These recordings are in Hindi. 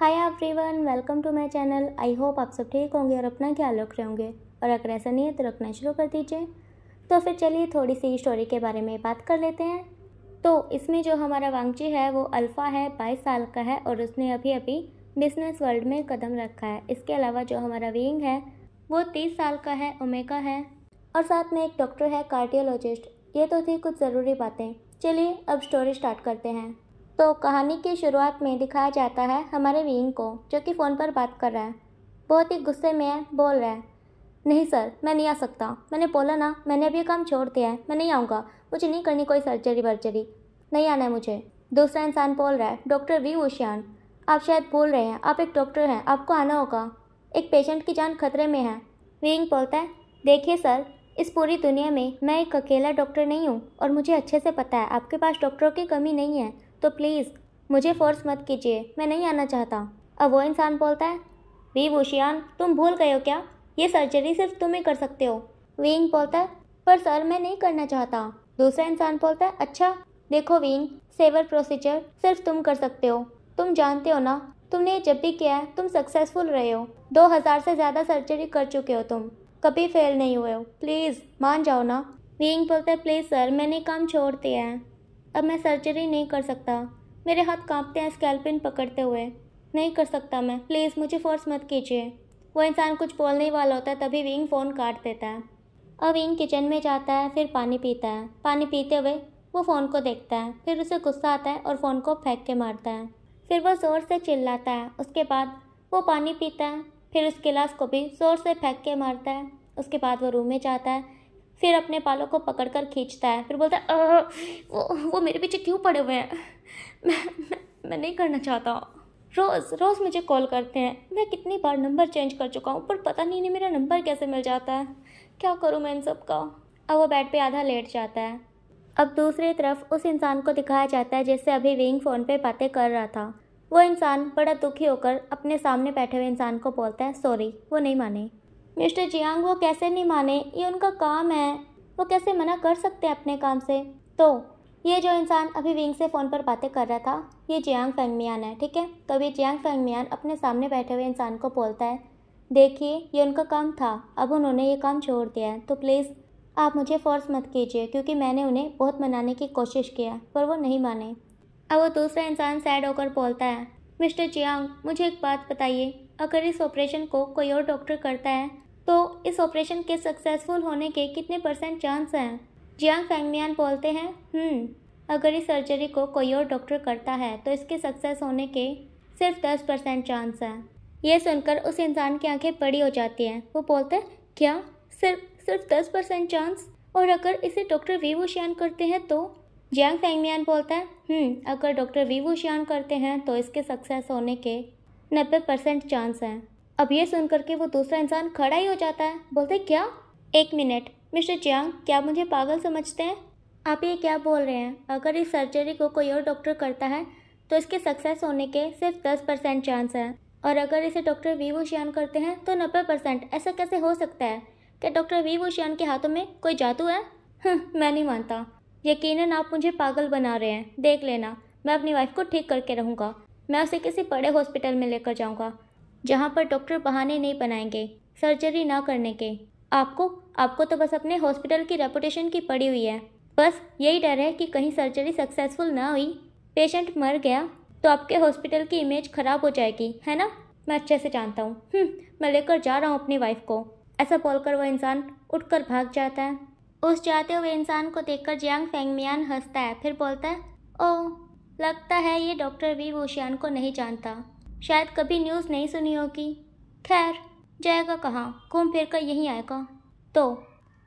Hi everyone welcome to my channel I hope आप सब ठीक होंगे और अपना ख्याल रख रहे होंगे और अगर ऐसा नहीं है तो रखना शुरू कर दीजिए तो फिर चलिए थोड़ी सी स्टोरी के बारे में बात कर लेते हैं तो इसमें जो हमारा वांगची है वो अल्फ़ा है बाईस साल का है और उसने अभी अभी बिजनेस वर्ल्ड में कदम रखा है इसके अलावा जो हमारा विंग है वो तीस साल का है उमेका है और साथ में एक डॉक्टर है कार्डियोलॉजिस्ट ये तो थी कुछ ज़रूरी बातें चलिए अब स्टोरी स्टार्ट करते हैं तो कहानी की शुरुआत में दिखाया जाता है हमारे विंग को जो कि फ़ोन पर बात कर रहा है बहुत ही गुस्से में है बोल रहा है नहीं सर मैं नहीं आ सकता मैंने बोला ना मैंने अभी काम छोड़ दिया है मैं नहीं आऊँगा मुझे नहीं करनी कोई सर्जरी वर्जरी नहीं आना है मुझे दूसरा इंसान बोल रहा है डॉक्टर वी ओशियान आप शायद बोल रहे हैं आप एक डॉक्टर हैं आपको आना होगा एक पेशेंट की जान खतरे में है विंग बोलता है देखिए सर इस पूरी दुनिया में मैं एक अकेला डॉक्टर नहीं हूँ और मुझे अच्छे से पता है आपके पास डॉक्टरों की कमी नहीं है तो प्लीज़ मुझे फोर्स मत कीजिए मैं नहीं आना चाहता अब वो इंसान बोलता है वी वोशियान तुम भूल गए हो क्या ये सर्जरी सिर्फ तुम ही कर सकते हो विंग बोलता है पर सर मैं नहीं करना चाहता दूसरा इंसान बोलता है अच्छा देखो विंग सेवर प्रोसीजर सिर्फ तुम कर सकते हो तुम जानते हो ना तुमने जब भी किया है तुम सक्सेसफुल रहे हो दो हज़ार से ज़्यादा सर्जरी कर चुके हो तुम कभी फेल नहीं हुए हो प्लीज़ मान जाओ ना विंग बोलता है प्लीज़ सर मैंने काम छोड़ दिया है अब मैं सर्जरी नहीं कर सकता मेरे हाथ कांपते हैं स्कैल्पिन पकड़ते हुए नहीं कर सकता मैं प्लीज़ मुझे फोर्स मत कीजिए वो इंसान कुछ बोलने वाला होता है तभी विंग फ़ोन काट देता है अब विंग किचन में जाता है फिर पानी पीता है पानी पीते हुए वो फ़ोन को देखता है फिर उसे गुस्सा आता है और फ़ोन को फेंक के मारता है फिर वो ज़ोर से चिल्लाता है उसके बाद वो पानी पीता है फिर उस गिलास को भी ज़ोर से फेंक के मारता है उसके बाद वो रूम में जाता है फिर अपने बालों को पकड़ कर खींचता है फिर बोलता है वो वो मेरे पीछे क्यों पड़े हुए हैं मैं मैं, मैं नहीं करना चाहता रोज़ रोज़ मुझे कॉल करते हैं मैं कितनी बार नंबर चेंज कर चुका हूँ पर पता नहीं नहीं मेरा नंबर कैसे मिल जाता है क्या करूँ मैं इन सब का अब वो बेड पे आधा लेट जाता है अब दूसरी तरफ उस इंसान को दिखाया जाता है जिससे अभी विंग फ़ोन पे बातें कर रहा था वो इंसान बड़ा दुखी होकर अपने सामने बैठे हुए इंसान को बोलता है सॉरी वो नहीं माने मिस्टर जियांग वो कैसे नहीं माने ये उनका काम है वो कैसे मना कर सकते हैं अपने काम से तो ये जो इंसान अभी विंग से फ़ोन पर बातें कर रहा था ये जियांग फैंगमियान है ठीक है तो ये जियांग फैंगमियान अपने सामने बैठे हुए इंसान को बोलता है देखिए ये उनका काम था अब उन्होंने ये काम छोड़ दिया है तो प्लीज़ आप मुझे फोर्स मत कीजिए क्योंकि मैंने उन्हें बहुत मनाने की कोशिश किया पर वो नहीं माने अब वो दूसरा इंसान सैड होकर बोलता है मिस्टर जियांग मुझे एक बात बताइए अगर इस ऑपरेशन को कोई और डॉक्टर करता है तो इस ऑपरेशन के सक्सेसफुल होने के कितने परसेंट चांस हैं जियांग फैंगमियान बोलते हैं हम्म, अगर इस सर्जरी को कोई और डॉक्टर करता है तो इसके सक्सेस होने के सिर्फ दस परसेंट चांस हैं यह सुनकर उस इंसान की आंखें बड़ी हो जाती हैं वो बोलते हैं क्या सिर्फ सिर्फ दस परसेंट चांस और अगर इसे डॉक्टर वी वुशियान करते हैं तो जियांग फैंगमियान बोलता है हम्म, अगर डॉक्टर वी वुशियान करते हैं तो इसके सक्सेस होने के नब्बे परसेंट चांस हैं अब ये सुन करके वो दूसरा इंसान खड़ा ही हो जाता है बोलते क्या एक मिनट मिस्टर चियांग क्या मुझे पागल समझते हैं आप ये क्या बोल रहे हैं अगर इस सर्जरी को कोई और डॉक्टर करता है तो इसके सक्सेस होने के सिर्फ दस परसेंट चांस हैं और अगर इसे डॉक्टर वी वुशियान करते हैं तो नब्बे परसेंट ऐसा कैसे हो सकता है क्या डॉक्टर वी श्यान के हाथों में कोई जादू है हम्म, मैं नहीं मानता यकीनन आप मुझे पागल बना रहे हैं देख लेना मैं अपनी वाइफ को ठीक करके रहूँगा मैं उसे किसी बड़े हॉस्पिटल में लेकर जाऊँगा जहाँ पर डॉक्टर बहाने नहीं बनाएंगे सर्जरी ना करने के आपको आपको तो बस अपने हॉस्पिटल की रेपुटेशन की पड़ी हुई है बस यही डर है कि कहीं सर्जरी सक्सेसफुल ना हुई पेशेंट मर गया तो आपके हॉस्पिटल की इमेज ख़राब हो जाएगी है ना मैं अच्छे से जानता हूँ हम्म, मैं लेकर जा रहा हूँ अपनी वाइफ को ऐसा बोलकर वह इंसान उठकर भाग जाता है उस जाते हुए इंसान को देखकर जियांग फेंगमियान हंसता है फिर बोलता है ओह लगता है ये डॉक्टर वीर वोशियान को नहीं जानता शायद कभी न्यूज़ नहीं सुनी होगी खैर जाएगा कहाँ घूम फिर कर यहीं आएगा तो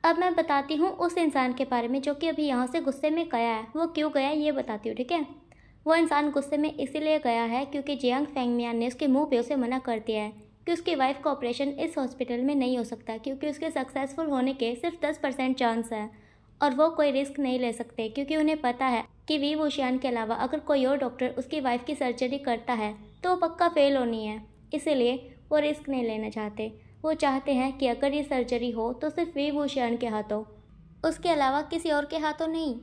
अब मैं बताती हूँ उस इंसान के बारे में जो कि अभी यहाँ से गुस्से में गया है वो क्यों गया ये बताती हूँ ठीक है वो इंसान गुस्से में इसीलिए गया है क्योंकि जियांग मियान ने उसके मुंह पे उसे मना कर दिया है कि उसकी वाइफ का ऑपरेशन इस हॉस्पिटल में नहीं हो सकता क्योंकि उसके सक्सेसफुल होने के सिर्फ दस परसेंट चांस है और वो कोई रिस्क नहीं ले सकते क्योंकि उन्हें पता है कि वी वोशियान के अलावा अगर कोई और डॉक्टर उसकी वाइफ की सर्जरी करता है तो वो पक्का फ़ेल होनी है इसीलिए वो रिस्क नहीं लेना चाहते वो चाहते हैं कि अगर ये सर्जरी हो तो सिर्फ विभूषण के हाथों उसके अलावा किसी और के हाथों नहीं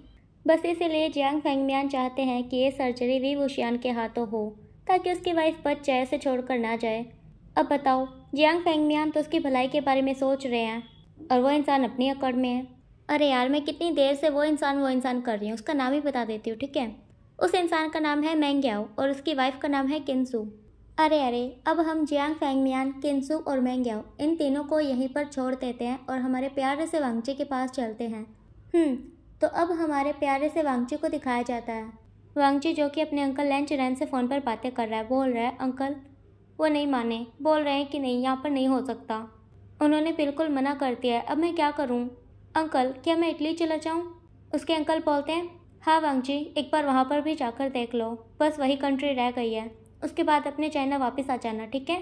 बस इसीलिए जियांग फेंगमियान चाहते हैं कि ये सर्जरी विभूषण के हाथों हो ताकि उसकी वाइफ बच जाए छोड़ छोड़कर ना जाए अब बताओ जियांग फेंगमियान तो उसकी भलाई के बारे में सोच रहे हैं और वो इंसान अपनी अकड़ में है अरे यार मैं कितनी देर से वो इंसान वो इंसान कर रही हूँ उसका नाम ही बता देती हूँ ठीक है उस इंसान का नाम है मैंग्याओ और उसकी वाइफ का नाम है किन्सू अरे अरे अब हम जियांग फैंगमियान किन्सू और मैंग्याओ इन तीनों को यहीं पर छोड़ देते हैं और हमारे प्यारे से वांगची के पास चलते हैं हम्म तो अब हमारे प्यारे से वांगची को दिखाया जाता है वांगची जो कि अपने अंकल लैन चिरैन से फ़ोन पर बातें कर रहा है बोल रहा है अंकल वो नहीं माने बोल रहे हैं कि नहीं यहाँ पर नहीं हो सकता उन्होंने बिल्कुल मना कर दिया है अब मैं क्या करूँ अंकल क्या मैं इटली चला जाऊँ उसके अंकल बोलते हैं हाँ वांग जी एक बार वहाँ पर भी जाकर देख लो बस वही कंट्री रह गई है उसके बाद अपने चाइना वापस आ जाना ठीक है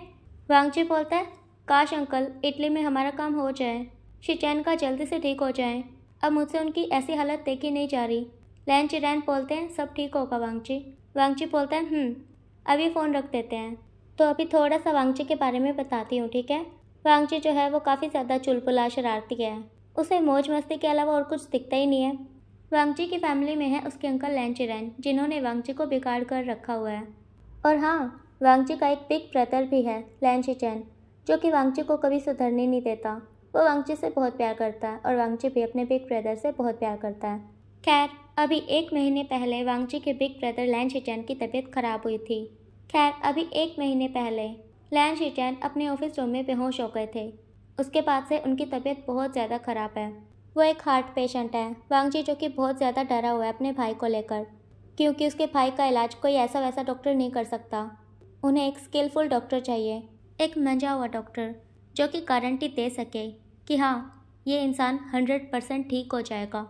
वांग जी बोलता है काश अंकल इटली में हमारा काम हो जाए शिचैन का जल्दी से ठीक हो जाए अब मुझसे उनकी ऐसी हालत देखी नहीं जा रही लैन चिरैन बोलते हैं सब ठीक होगा वांग वांगची बोलते हैं हम्म, अभी फ़ोन रख देते हैं तो अभी थोड़ा सा वांगची के बारे में बताती हूँ ठीक है वांगची जो है वो काफ़ी ज़्यादा चुलबुला शरारती है उसे मौज मस्ती के अलावा और कुछ दिखता ही नहीं है वांगची की फैमिली में है उसके अंकल लैंचरैन जिन्होंने वांगची को बिगाड़ कर रखा हुआ है और हाँ वांगची का एक बिग ब्रदर भी है लैंचिचैन जो कि वांगची को कभी सुधरने नहीं देता वो वांगची से बहुत प्यार करता है और वांगची भी अपने बिग ब्रदर से बहुत प्यार करता है खैर अभी एक महीने पहले वांगची के बिग ब्रदर लैन शिचैन की तबीयत खराब हुई थी खैर अभी एक महीने पहले लैन शिचैन अपने ऑफिस रूम में बेहोश हो गए थे उसके बाद से उनकी तबीयत बहुत ज़्यादा खराब है वो एक हार्ट पेशेंट है वांगजी जो कि बहुत ज़्यादा डरा हुआ है अपने भाई को लेकर क्योंकि उसके भाई का इलाज कोई ऐसा वैसा डॉक्टर नहीं कर सकता उन्हें एक स्किलफुल डॉक्टर चाहिए एक मंजा हुआ डॉक्टर जो कि गारंटी दे सके कि हाँ ये इंसान हंड्रेड परसेंट ठीक हो जाएगा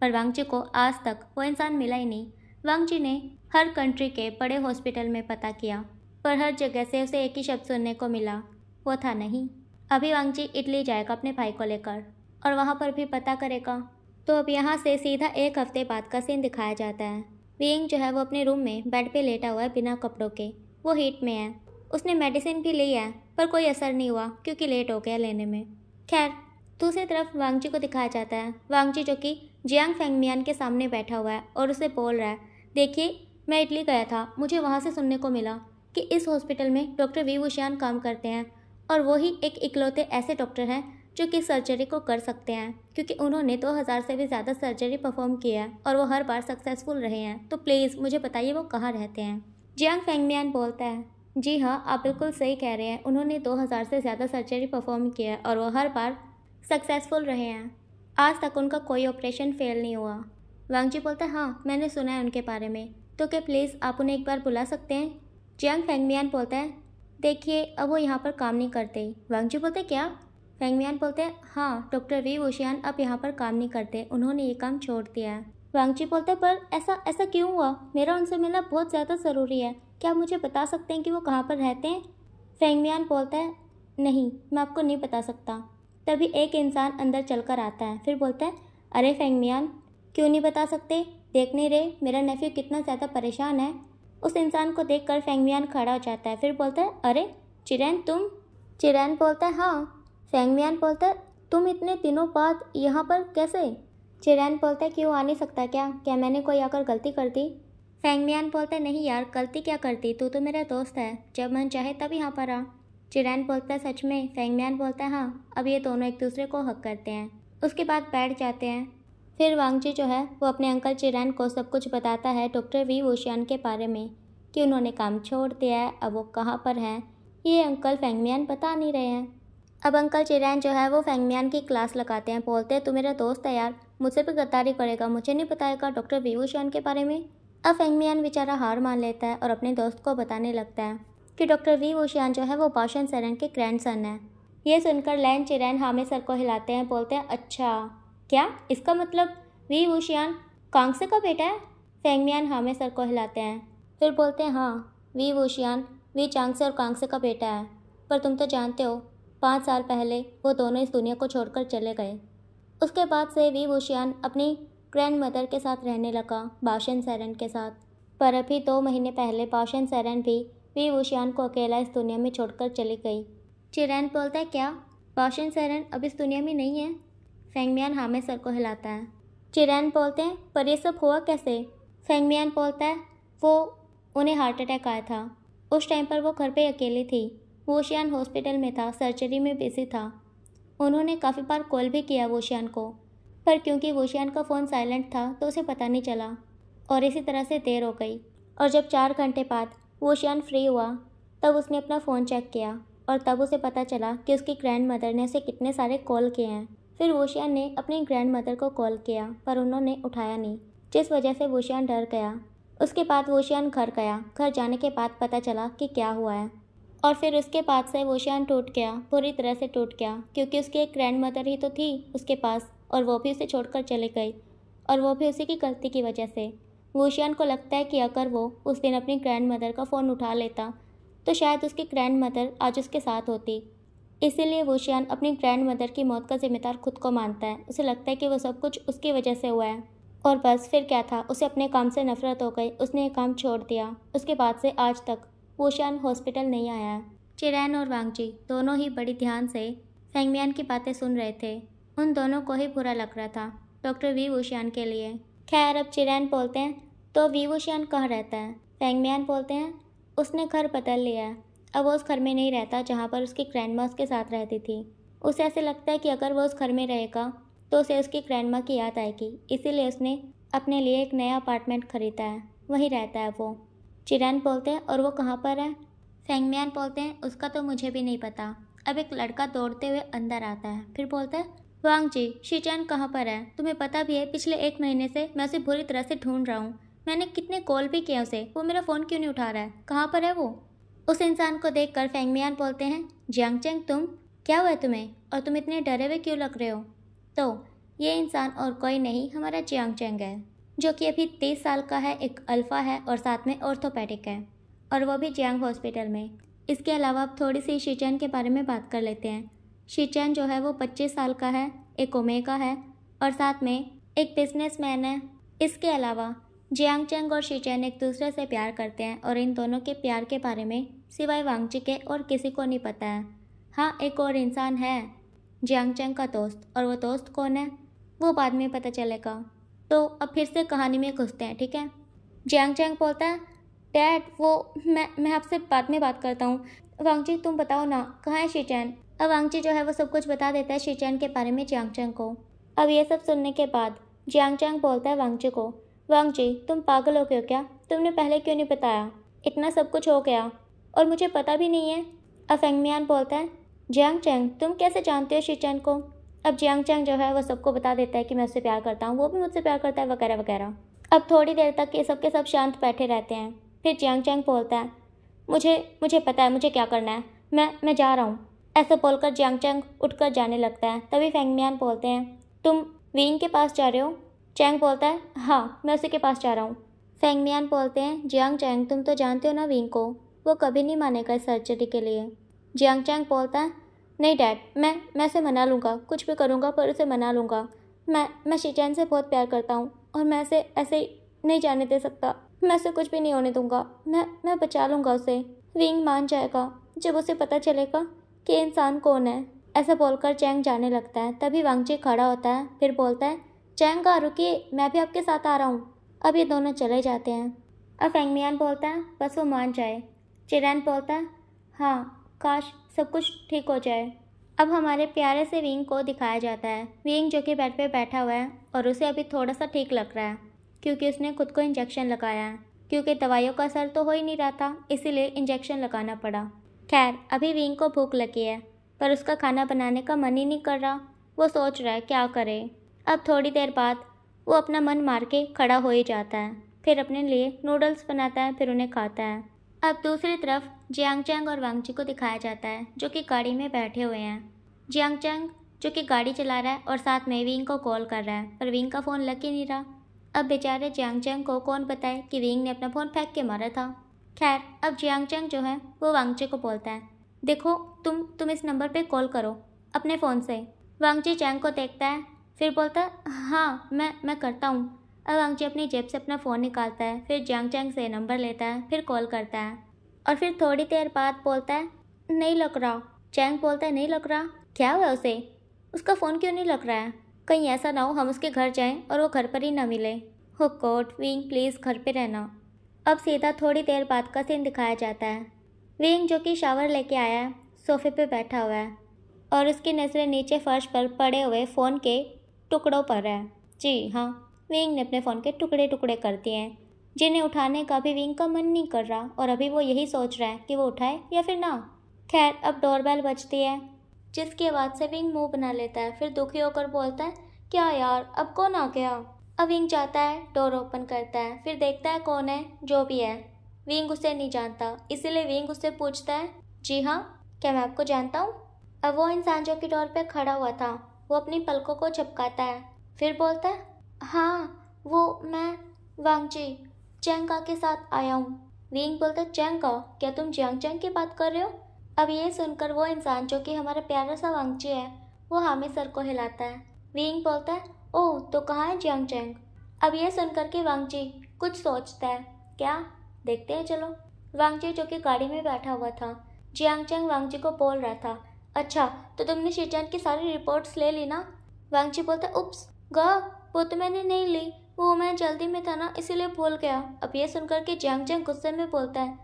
पर वांगजी को आज तक वो इंसान मिला ही नहीं वांगजी ने हर कंट्री के बड़े हॉस्पिटल में पता किया पर हर जगह से उसे एक ही शब्द सुनने को मिला वो था नहीं अभी वांगजी इटली जाएगा अपने भाई को लेकर और वहाँ पर भी पता करेगा तो अब यहाँ से सीधा एक हफ्ते बाद का सीन दिखाया जाता है वियंग जो है वो अपने रूम में बेड पे लेटा हुआ है बिना कपड़ों के वो हीट में है उसने मेडिसिन भी ली है पर कोई असर नहीं हुआ क्योंकि लेट हो गया लेने में खैर दूसरी तरफ वांगजी को दिखाया जाता है वांगजी जो कि जियांग फेंगमियान के सामने बैठा हुआ है और उसे बोल रहा है देखिए मैं इटली गया था मुझे वहाँ से सुनने को मिला कि इस हॉस्पिटल में डॉक्टर वी वुशियान काम करते हैं और वही एक इकलौते ऐसे डॉक्टर हैं जो कि सर्जरी को कर सकते हैं क्योंकि उन्होंने दो हज़ार से भी ज़्यादा सर्जरी परफॉर्म किया है और वो हर बार सक्सेसफुल रहे हैं तो प्लीज़ मुझे बताइए वो कहाँ रहते हैं जियांग फेंगमियान बोलता है जी हाँ आप बिल्कुल सही कह रहे हैं उन्होंने हज़ार से ज़्यादा सर्जरी परफॉर्म किया है और वो हर बार सक्सेसफुल रहे हैं आज तक उनका कोई ऑपरेशन फेल नहीं हुआ जी बोलता है हाँ मैंने सुना है उनके बारे में तो क्या प्लीज़ आप उन्हें एक बार बुला सकते हैं जियांग फेंगमियान बोलता है देखिए अब वो यहाँ पर काम नहीं करते वांगजी बोलते क्या फेंगमियान बोलते हैं हाँ डॉक्टर वी वोशियान अब यहाँ पर काम नहीं करते उन्होंने ये काम छोड़ दिया है वांगची बोलते हैं पर ऐसा ऐसा क्यों हुआ मेरा उनसे मिलना बहुत ज़्यादा ज़रूरी है क्या आप मुझे बता सकते हैं कि वो कहाँ पर रहते हैं फेंगमियान बोलता है नहीं मैं आपको नहीं बता सकता तभी एक इंसान अंदर चल कर आता है फिर बोलता है अरे फेंगमियान क्यों नहीं बता सकते देख नहीं रहे मेरा नेफ्यू कितना ज़्यादा परेशान है उस इंसान को देख कर फेंगमियान खड़ा हो जाता है फिर बोलता है अरे चिरैन तुम चिरैन बोलता है हाँ सेंगमियान बोलता है तुम इतने दिनों बाद यहाँ पर कैसे चिरैन बोलता है कि वो आ नहीं सकता क्या क्या मैंने कोई आकर गलती कर दी फैंगमियान बोलता है नहीं यार गलती क्या करती तू तो मेरा दोस्त है जब मन चाहे तब यहाँ पर आ चिरैन बोलता है सच में फैंगमियान बोलता है हाँ अब ये दोनों एक दूसरे को हक करते हैं उसके बाद बैठ जाते हैं फिर वांगजी जो है वो अपने अंकल चिरैन को सब कुछ बताता है डॉक्टर वी वोशियान के बारे में कि उन्होंने काम छोड़ दिया है अब वो कहाँ पर हैं ये अंकल फेंगमियान बता नहीं रहे हैं अब अंकल चिरैन जो है वो फैंगमियान की क्लास लगाते हैं बोलते हैं तू मेरा दोस्त है यार मुझसे भी गद्दारी करेगा मुझे नहीं बताएगा डॉक्टर विभूषण के बारे में अब फैंगमियान बेचारा हार मान लेता है और अपने दोस्त को बताने लगता है कि डॉक्टर वी ओशियान जो है वो पाशन सरन के ग्रैंड सन है ये सुनकर लैन चिरैन हामिद सर को हिलाते हैं बोलते हैं अच्छा क्या इसका मतलब वी ओशियान कांगसे का बेटा है फैंगमियान हामिद सर को हिलाते हैं फिर बोलते हैं हाँ वी ओशियान वी चांगसे और कांगसे का बेटा है पर तुम तो जानते हो पाँच साल पहले वो दोनों इस दुनिया को छोड़कर चले गए उसके बाद से वी वुशियान अपनी ग्रैंड मदर के साथ रहने लगा बाशन सैरन के साथ पर अभी दो महीने पहले बाशन सैरन भी वी वुशियान को अकेला इस दुनिया में छोड़कर चली गई चिरैन बोलता है क्या बाशन सैरन अब इस दुनिया में नहीं है फेंगमियान हामे सर को हिलाता है चिरैन बोलते हैं पर ये सब हुआ कैसे फेंगमियान बोलता है वो उन्हें हार्ट अटैक आया था उस टाइम पर वो घर पे अकेली थी वोशियान हॉस्पिटल में था सर्जरी में बिजी था उन्होंने काफ़ी बार कॉल भी किया वोशियान को पर क्योंकि वोशियान का फ़ोन साइलेंट था तो उसे पता नहीं चला और इसी तरह से देर हो गई और जब चार घंटे बाद वोशियान फ्री हुआ तब उसने अपना फ़ोन चेक किया और तब उसे पता चला कि उसकी ग्रैंड मदर ने उसे कितने सारे कॉल किए हैं फिर वोशियान ने अपनी ग्रैंड मदर को कॉल किया पर उन्होंने उठाया नहीं जिस वजह से वोशियान डर गया उसके बाद वोशियान घर गया घर जाने के बाद पता चला कि क्या हुआ है और फिर उसके पास से वो शान टूट गया पूरी तरह से टूट गया क्योंकि उसकी एक ग्रैंड मदर ही तो थी उसके पास और वो भी उसे छोड़कर चले गई और वो भी उसी की गलती की वजह से वोशियान को लगता है कि अगर वो उस दिन अपनी ग्रैंड मदर का फ़ोन उठा लेता तो शायद उसकी ग्रैंड मदर आज उसके साथ होती इसीलिए वोशियान अपनी ग्रैंड मदर की मौत का जिम्मेदार खुद को मानता है उसे लगता है कि वो सब कुछ उसकी वजह से हुआ है और बस फिर क्या था उसे अपने काम से नफरत हो गई उसने ये काम छोड़ दिया उसके बाद से आज तक वोशान हॉस्पिटल नहीं आया चिरैन और वांगजी दोनों ही बड़ी ध्यान से फेंगमियान की बातें सुन रहे थे उन दोनों को ही बुरा लग रहा था डॉक्टर वी वोशियान के लिए खैर अब चिरैन बोलते हैं तो वी वोशियान कहाँ रहता है फेंगमियान बोलते हैं उसने घर बदल लिया अब वो उस घर में नहीं रहता जहाँ पर उसकी ग्रैंड माँ उसके साथ रहती थी उसे ऐसे लगता है कि अगर वो उस घर में रहेगा तो उसे उसकी ग्रैंड माँ की याद आएगी इसीलिए उसने अपने लिए एक नया अपार्टमेंट खरीदा है वहीं रहता है वो चिरैन बोलते हैं और वो कहाँ पर है फेंगमियान बोलते हैं उसका तो मुझे भी नहीं पता अब एक लड़का दौड़ते हुए अंदर आता है फिर बोलता है वांग जी शिचैन कहाँ पर है तुम्हें पता भी है पिछले एक महीने से मैं उसे बुरी तरह से ढूंढ रहा हूँ मैंने कितने कॉल भी किया उसे वो मेरा फ़ोन क्यों नहीं उठा रहा है कहाँ पर है वो उस इंसान को देख कर फेंगमियान बोलते हैं जियांग चेंग तुम क्या हुआ तुम्हें और तुम इतने डरे हुए क्यों लग रहे हो तो ये इंसान और कोई नहीं हमारा चेंग है जो कि अभी तेईस साल का है एक अल्फ़ा है और साथ में ऑर्थोपैडिक है और वो भी जियांग हॉस्पिटल में इसके अलावा आप थोड़ी सी शिचैन के बारे में बात कर लेते हैं शिचैन जो है वो पच्चीस साल का है एक ओमेगा है और साथ में एक बिजनेसमैन है इसके अलावा जियांग चेंग और शिचैन एक दूसरे से प्यार करते हैं और इन दोनों के प्यार के बारे में सिवाय वांगची के और किसी को नहीं पता है हाँ एक और इंसान है जियांग चेंग का दोस्त और वो दोस्त कौन है वो बाद में पता चलेगा तो अब फिर से कहानी में घुसते हैं ठीक है जैंग जैंग बोलता है डैड वो मैं मैं आपसे बाद में बात करता हूँ वांगजी तुम बताओ ना कहाँ है शिचैन अब वांगजी जो है वो सब कुछ बता देता है शिचैन के बारे में जियांग चैंग को अब ये सब सुनने के बाद जियांग चैंग बोलता है वांगजी को वांगजी तुम पागल हो गए क्या तुमने पहले क्यों नहीं बताया इतना सब कुछ हो गया और मुझे पता भी नहीं है अफेंगमियान बोलता है जियांग चैंग तुम कैसे जानते हो शिचैन को अब जियांग चैंग जो है वो सबको बता देता है कि मैं उससे प्यार करता हूँ वो भी मुझसे प्यार करता है वगैरह वगैरह अब थोड़ी देर तक ये सब के सब शांत बैठे रहते हैं फिर जियांग चैंग बोलता है मुझे मुझे पता है मुझे क्या करना है मैं मैं जा रहा हूँ ऐसा बोलकर जियांग चैंग कर जाने लगता है तभी फैंगमियान बोलते हैं तुम वीन के पास जा रहे हो चैंग बोलता है हाँ मैं उसी के पास जा रहा हूँ फैंगमियान बोलते हैं जियांग चैंग तुम तो जानते हो ना विंग को वो कभी नहीं मानेगा सर्जरी के लिए जियांग चैंग बोलता है नहीं डैड मैं मैं उसे मना लूँगा कुछ भी करूँगा पर उसे मना लूँगा मैं मैं शिचैन से बहुत प्यार करता हूँ और मैं उसे ऐसे नहीं जाने दे सकता मैं उसे कुछ भी नहीं होने दूंगा मैं मैं बचा लूँगा उसे विंग मान जाएगा जब उसे पता चलेगा कि इंसान कौन है ऐसा बोलकर चैंग जाने लगता है तभी वांगची खड़ा होता है फिर बोलता है चैंग का रुकी मैं भी आपके साथ आ रहा हूँ अब ये दोनों चले जाते हैं और फेंगमियान बोलता है बस वो मान जाए चिरैन बोलता है हाँ काश सब कुछ ठीक हो जाए अब हमारे प्यारे से विंग को दिखाया जाता है विंग जो कि बेड पे बैठा हुआ है और उसे अभी थोड़ा सा ठीक लग रहा है क्योंकि उसने खुद को इंजेक्शन लगाया है क्योंकि दवाइयों का असर तो हो ही नहीं रहा था इसीलिए इंजेक्शन लगाना पड़ा खैर अभी विंग को भूख लगी है पर उसका खाना बनाने का मन ही नहीं कर रहा वो सोच रहा है क्या करे अब थोड़ी देर बाद वो अपना मन मार के खड़ा हो ही जाता है फिर अपने लिए नूडल्स बनाता है फिर उन्हें खाता है अब दूसरी तरफ जियांग चैंग और वांगची को दिखाया जाता है जो कि गाड़ी में बैठे हुए हैं जियांग चैंग जो कि गाड़ी चला रहा है और साथ में विंग को कॉल कर रहा है पर विंग का फ़ोन लग ही नहीं रहा अब बेचारे चैंग को कौन बताए कि विंग ने अपना फ़ोन फेंक के मारा था खैर अब जियांग चैंग जो है वो वांगचे को बोलता है देखो तुम तुम इस नंबर पर कॉल करो अपने फ़ोन से वांगचे चैंग को देखता है फिर बोलता हाँ मैं मैं करता हूँ अब अंगजी अपनी जेब से अपना फ़ोन निकालता है फिर जंग चैंग से नंबर लेता है फिर कॉल करता है और फिर थोड़ी देर बाद बोलता है नहीं लग रहा चैंग बोलता है नहीं लग रहा क्या हुआ उसे उसका फ़ोन क्यों नहीं लग रहा है कहीं ऐसा ना हो हम उसके घर जाएं और वो घर पर ही ना मिले हो कोट विंग प्लीज़ घर पे रहना अब सीधा थोड़ी देर बाद का सीन दिखाया जाता है विंग जो कि शावर लेके आया है सोफे पे बैठा हुआ है और उसकी नज़रें नीचे फर्श पर पड़े हुए फ़ोन के टुकड़ों पर है जी हाँ विंग ने अपने फ़ोन के टुकड़े टुकड़े कर दिए हैं जिन्हें उठाने का भी विंग का मन नहीं कर रहा और अभी वो यही सोच रहा है कि वो उठाए या फिर ना खैर अब डोरबेल बजती है जिसकी आवाज़ से विंग मुंह बना लेता है फिर दुखी होकर बोलता है क्या यार अब कौन आ गया अब विंग जाता है डोर ओपन करता है फिर देखता है कौन है जो भी है विंग उसे नहीं जानता इसीलिए विंग उससे पूछता है जी हाँ क्या मैं आपको जानता हूँ अब वो इंसान जो कि डोर पर खड़ा हुआ था वो अपनी पलकों को झपकाता है फिर बोलता है हाँ वो मैं वांगची चैंगा के साथ आया हूँ विंग बोलता चैंगा क्या तुम जियांग चैंग की बात कर रहे हो अब ये सुनकर वो इंसान जो कि हमारा प्यारा सा वांगजी है वो हमें हाँ सर को हिलाता है विंग बोलता है ओह तो कहाँ है जियांग चैंग अब ये सुनकर के वांगजी कुछ सोचता है क्या देखते हैं चलो वांगजी जो कि गाड़ी में बैठा हुआ था जियांग चैंग वांगजी को बोल रहा था अच्छा तो तुमने शिचैन की सारी रिपोर्ट्स ले ली ना वांगजी बोलता उप्स ग वो तो मैंने नहीं ली वो मैं जल्दी में था ना इसीलिए भूल गया अब ये सुनकर के जैंग जैंग गुस्से में बोलता है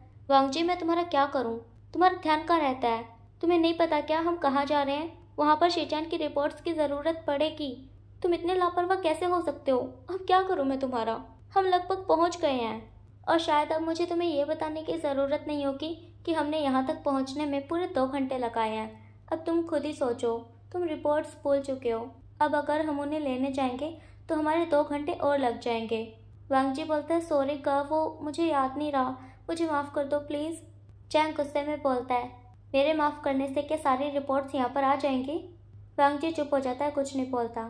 जी मैं तुम्हारा क्या करूँ तुम्हारा ध्यान कहाँ रहता है तुम्हें नहीं पता क्या हम कहाँ जा रहे हैं वहाँ पर शेचान की रिपोर्ट्स की ज़रूरत पड़ेगी तुम इतने लापरवाह कैसे हो सकते हो अब क्या करूँ मैं तुम्हारा हम लगभग पहुँच गए हैं और शायद अब मुझे तुम्हें यह बताने की ज़रूरत नहीं होगी कि हमने यहाँ तक पहुँचने में पूरे दो घंटे लगाए हैं अब तुम खुद ही सोचो तुम रिपोर्ट्स बोल चुके हो अब अगर हम उन्हें लेने जाएंगे तो हमारे दो घंटे और लग जाएंगे जी बोलता है सॉरी का वो मुझे याद नहीं रहा मुझे माफ़ कर दो प्लीज़ चैंग गुस्से में बोलता है मेरे माफ़ करने से क्या सारी रिपोर्ट्स यहाँ पर आ जाएंगी वांग जी चुप हो जाता है कुछ नहीं बोलता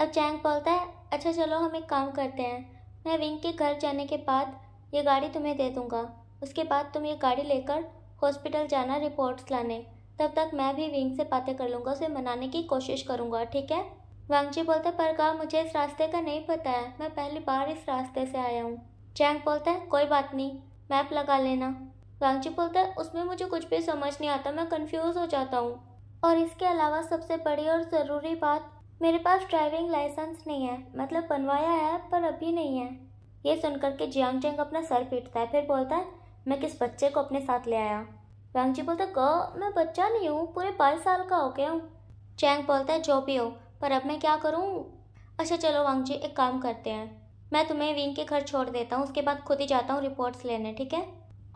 अब चैंग बोलता है अच्छा चलो हम एक काम करते हैं मैं विंग के घर जाने के बाद ये गाड़ी तुम्हें दे दूँगा उसके बाद तुम ये गाड़ी लेकर हॉस्पिटल जाना रिपोर्ट्स लाने तब तक मैं भी विंग से बातें कर लूँगा उसे मनाने की कोशिश करूँगा ठीक है वांगजी बोलते परगाव मुझे इस रास्ते का नहीं पता है मैं पहली बार इस रास्ते से आया हूँ चैंग बोलता है कोई बात नहीं मैप लगा लेना वांगजी बोलता है उसमें मुझे कुछ भी समझ नहीं आता मैं कंफ्यूज हो जाता हूँ और इसके अलावा सबसे बड़ी और ज़रूरी बात मेरे पास ड्राइविंग लाइसेंस नहीं है मतलब बनवाया है पर अभी नहीं है ये सुनकर के जियांग चैंग अपना सर पीटता है फिर बोलता है मैं किस बच्चे को अपने साथ ले आया जी बोलता है मैं बच्चा नहीं हूँ पूरे बाईस साल का हो गया हूँ चैंग बोलता है जो भी हो पर अब मैं क्या करूँ अच्छा चलो वांगजी एक काम करते हैं मैं तुम्हें विंग के घर छोड़ देता हूँ उसके बाद खुद ही जाता हूँ रिपोर्ट्स लेने ठीक है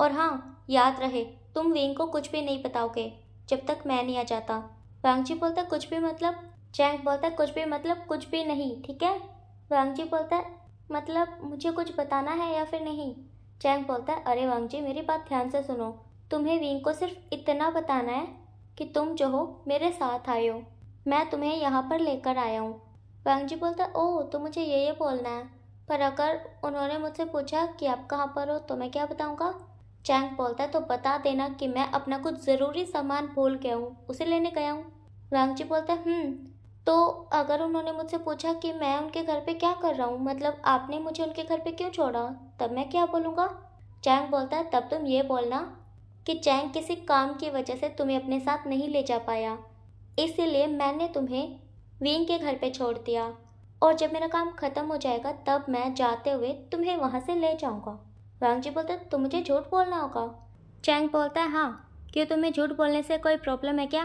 और हाँ याद रहे तुम विंग को कुछ भी नहीं बताओगे जब तक मैं नहीं आ जाता वांगजी बोलता कुछ भी मतलब जैक बोलता कुछ भी मतलब कुछ भी नहीं ठीक है वांगजी बोलता मतलब मुझे कुछ बताना है या फिर नहीं चैंक बोलता है अरे वांगजी मेरी बात ध्यान से सुनो तुम्हें विंग को सिर्फ इतना बताना है कि तुम जो हो मेरे साथ आए हो मैं तुम्हें यहाँ पर लेकर आया हूँ जी बोलता ओह तो मुझे ये ये बोलना है पर अगर उन्होंने मुझसे पूछा कि आप कहाँ पर हो तो मैं क्या बताऊँगा चैंग बोलता है तो बता देना कि मैं अपना कुछ ज़रूरी सामान भूल गया हूँ उसे लेने गया हूँ जी बोलता है हम्म, तो अगर उन्होंने मुझसे पूछा कि मैं उनके घर पे क्या कर रहा हूँ मतलब आपने मुझे उनके घर पे क्यों छोड़ा तब मैं क्या बोलूँगा चैंग बोलता है तब तुम ये बोलना कि चैंग किसी काम की वजह से तुम्हें अपने साथ नहीं ले जा पाया इसीलिए मैंने तुम्हें वीन के घर पे छोड़ दिया और जब मेरा काम ख़त्म हो जाएगा तब मैं जाते हुए तुम्हें वहाँ से ले जाऊँगा वांग जी बोलते तुम मुझे झूठ बोलना होगा चैंग बोलता है हाँ क्यों तुम्हें झूठ बोलने से कोई प्रॉब्लम है क्या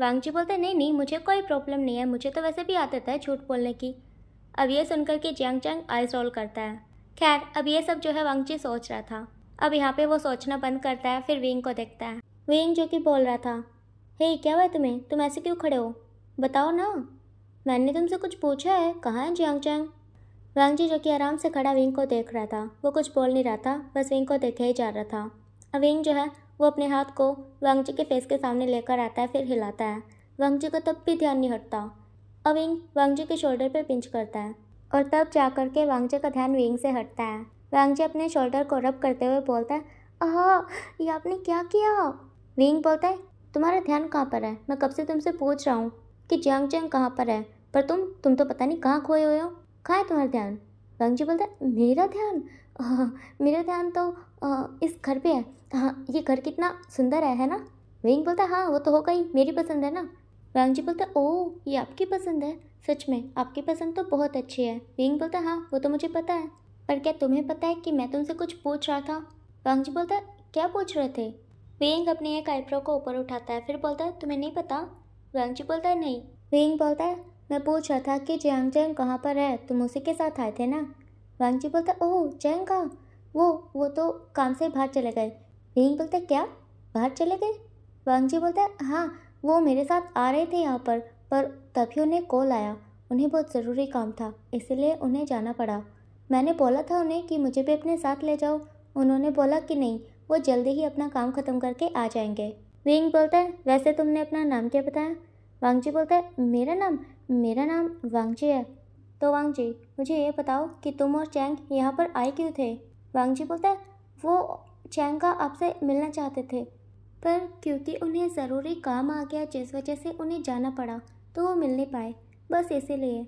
वांग जी बोलते नहीं नहीं मुझे कोई प्रॉब्लम नहीं है मुझे तो वैसे भी आदत है झूठ बोलने की अब ये सुनकर कि जैंग चैंग आइस रोल करता है खैर अब ये सब जो है वांग जी सोच रहा था अब यहाँ पे वो सोचना बंद करता है फिर विंग को देखता है विंग जो कि बोल रहा था हे क्या हुआ तुम्हें तुम ऐसे क्यों खड़े हो बताओ ना मैंने तुमसे कुछ पूछा है कहाँ है जियांग चैंग वांगजी जो कि आराम से खड़ा विंग को देख रहा था वो कुछ बोल नहीं रहा था बस विंग को देखे ही जा रहा था अब विंग जो है वो अपने हाथ को वांगजी के फेस के सामने लेकर आता है फिर हिलाता है वांगजी को तब भी ध्यान नहीं हटता अब विंग वांगजी के शोल्डर पर पिंच करता है और तब जा कर के जी का ध्यान विंग से हटता है जी अपने शोल्डर को रब करते हुए बोलता है आह ये आपने क्या किया विंग बोलता है तुम्हारा ध्यान कहाँ पर है मैं कब से तुमसे पूछ रहा हूँ कि जियांग जियांग कहाँ पर है पर तुम तुम तो पता नहीं कहाँ खोए हुए हो कहाँ है तुम्हारा ध्यान रंग जी बोलता मेरा ध्यान आ, मेरा ध्यान तो आ, इस घर पे है हाँ ये घर कितना सुंदर है है ना विंग बोलता हाँ वो तो होगा ही मेरी पसंद है ना रंग जी बोलता ओ ये आपकी पसंद है सच में आपकी पसंद तो बहुत अच्छी है विंग बोलता हाँ वो तो मुझे पता है पर क्या तुम्हें पता है कि मैं तुमसे कुछ पूछ रहा था वांग जी बोलता क्या पूछ रहे थे वेंग अपने एक आईब्रो को ऊपर उठाता है फिर बोलता है तुम्हें नहीं पता जी बोलता है नहीं वेंग बोलता है मैं पूछ रहा था कि जैंग जैंग कहाँ पर है तुम उसी के साथ आए थे ना वांगजी बोलता है ओह जैंग कहाँ वो वो तो काम से बाहर चले गए वेंग बोलता है क्या बाहर चले गए वांगजी बोलता है हाँ वो मेरे साथ आ रहे थे यहाँ पर पर तभी उन्हें कॉल आया उन्हें बहुत ज़रूरी काम था इसलिए उन्हें जाना पड़ा मैंने बोला था उन्हें कि मुझे भी अपने साथ ले जाओ उन्होंने बोला कि नहीं वो जल्दी ही अपना काम ख़त्म करके आ जाएंगे विंग बोलता है वैसे तुमने अपना नाम क्या बताया वांगजी बोलता है मेरा नाम मेरा नाम वांगजी है तो वांगजी मुझे ये बताओ कि तुम और चैंग यहाँ पर आए क्यों थे वांगजी बोलता है वो चैंग का आपसे मिलना चाहते थे पर क्योंकि उन्हें ज़रूरी काम आ गया जिस वजह से उन्हें जाना पड़ा तो वो मिल नहीं पाए बस इसीलिए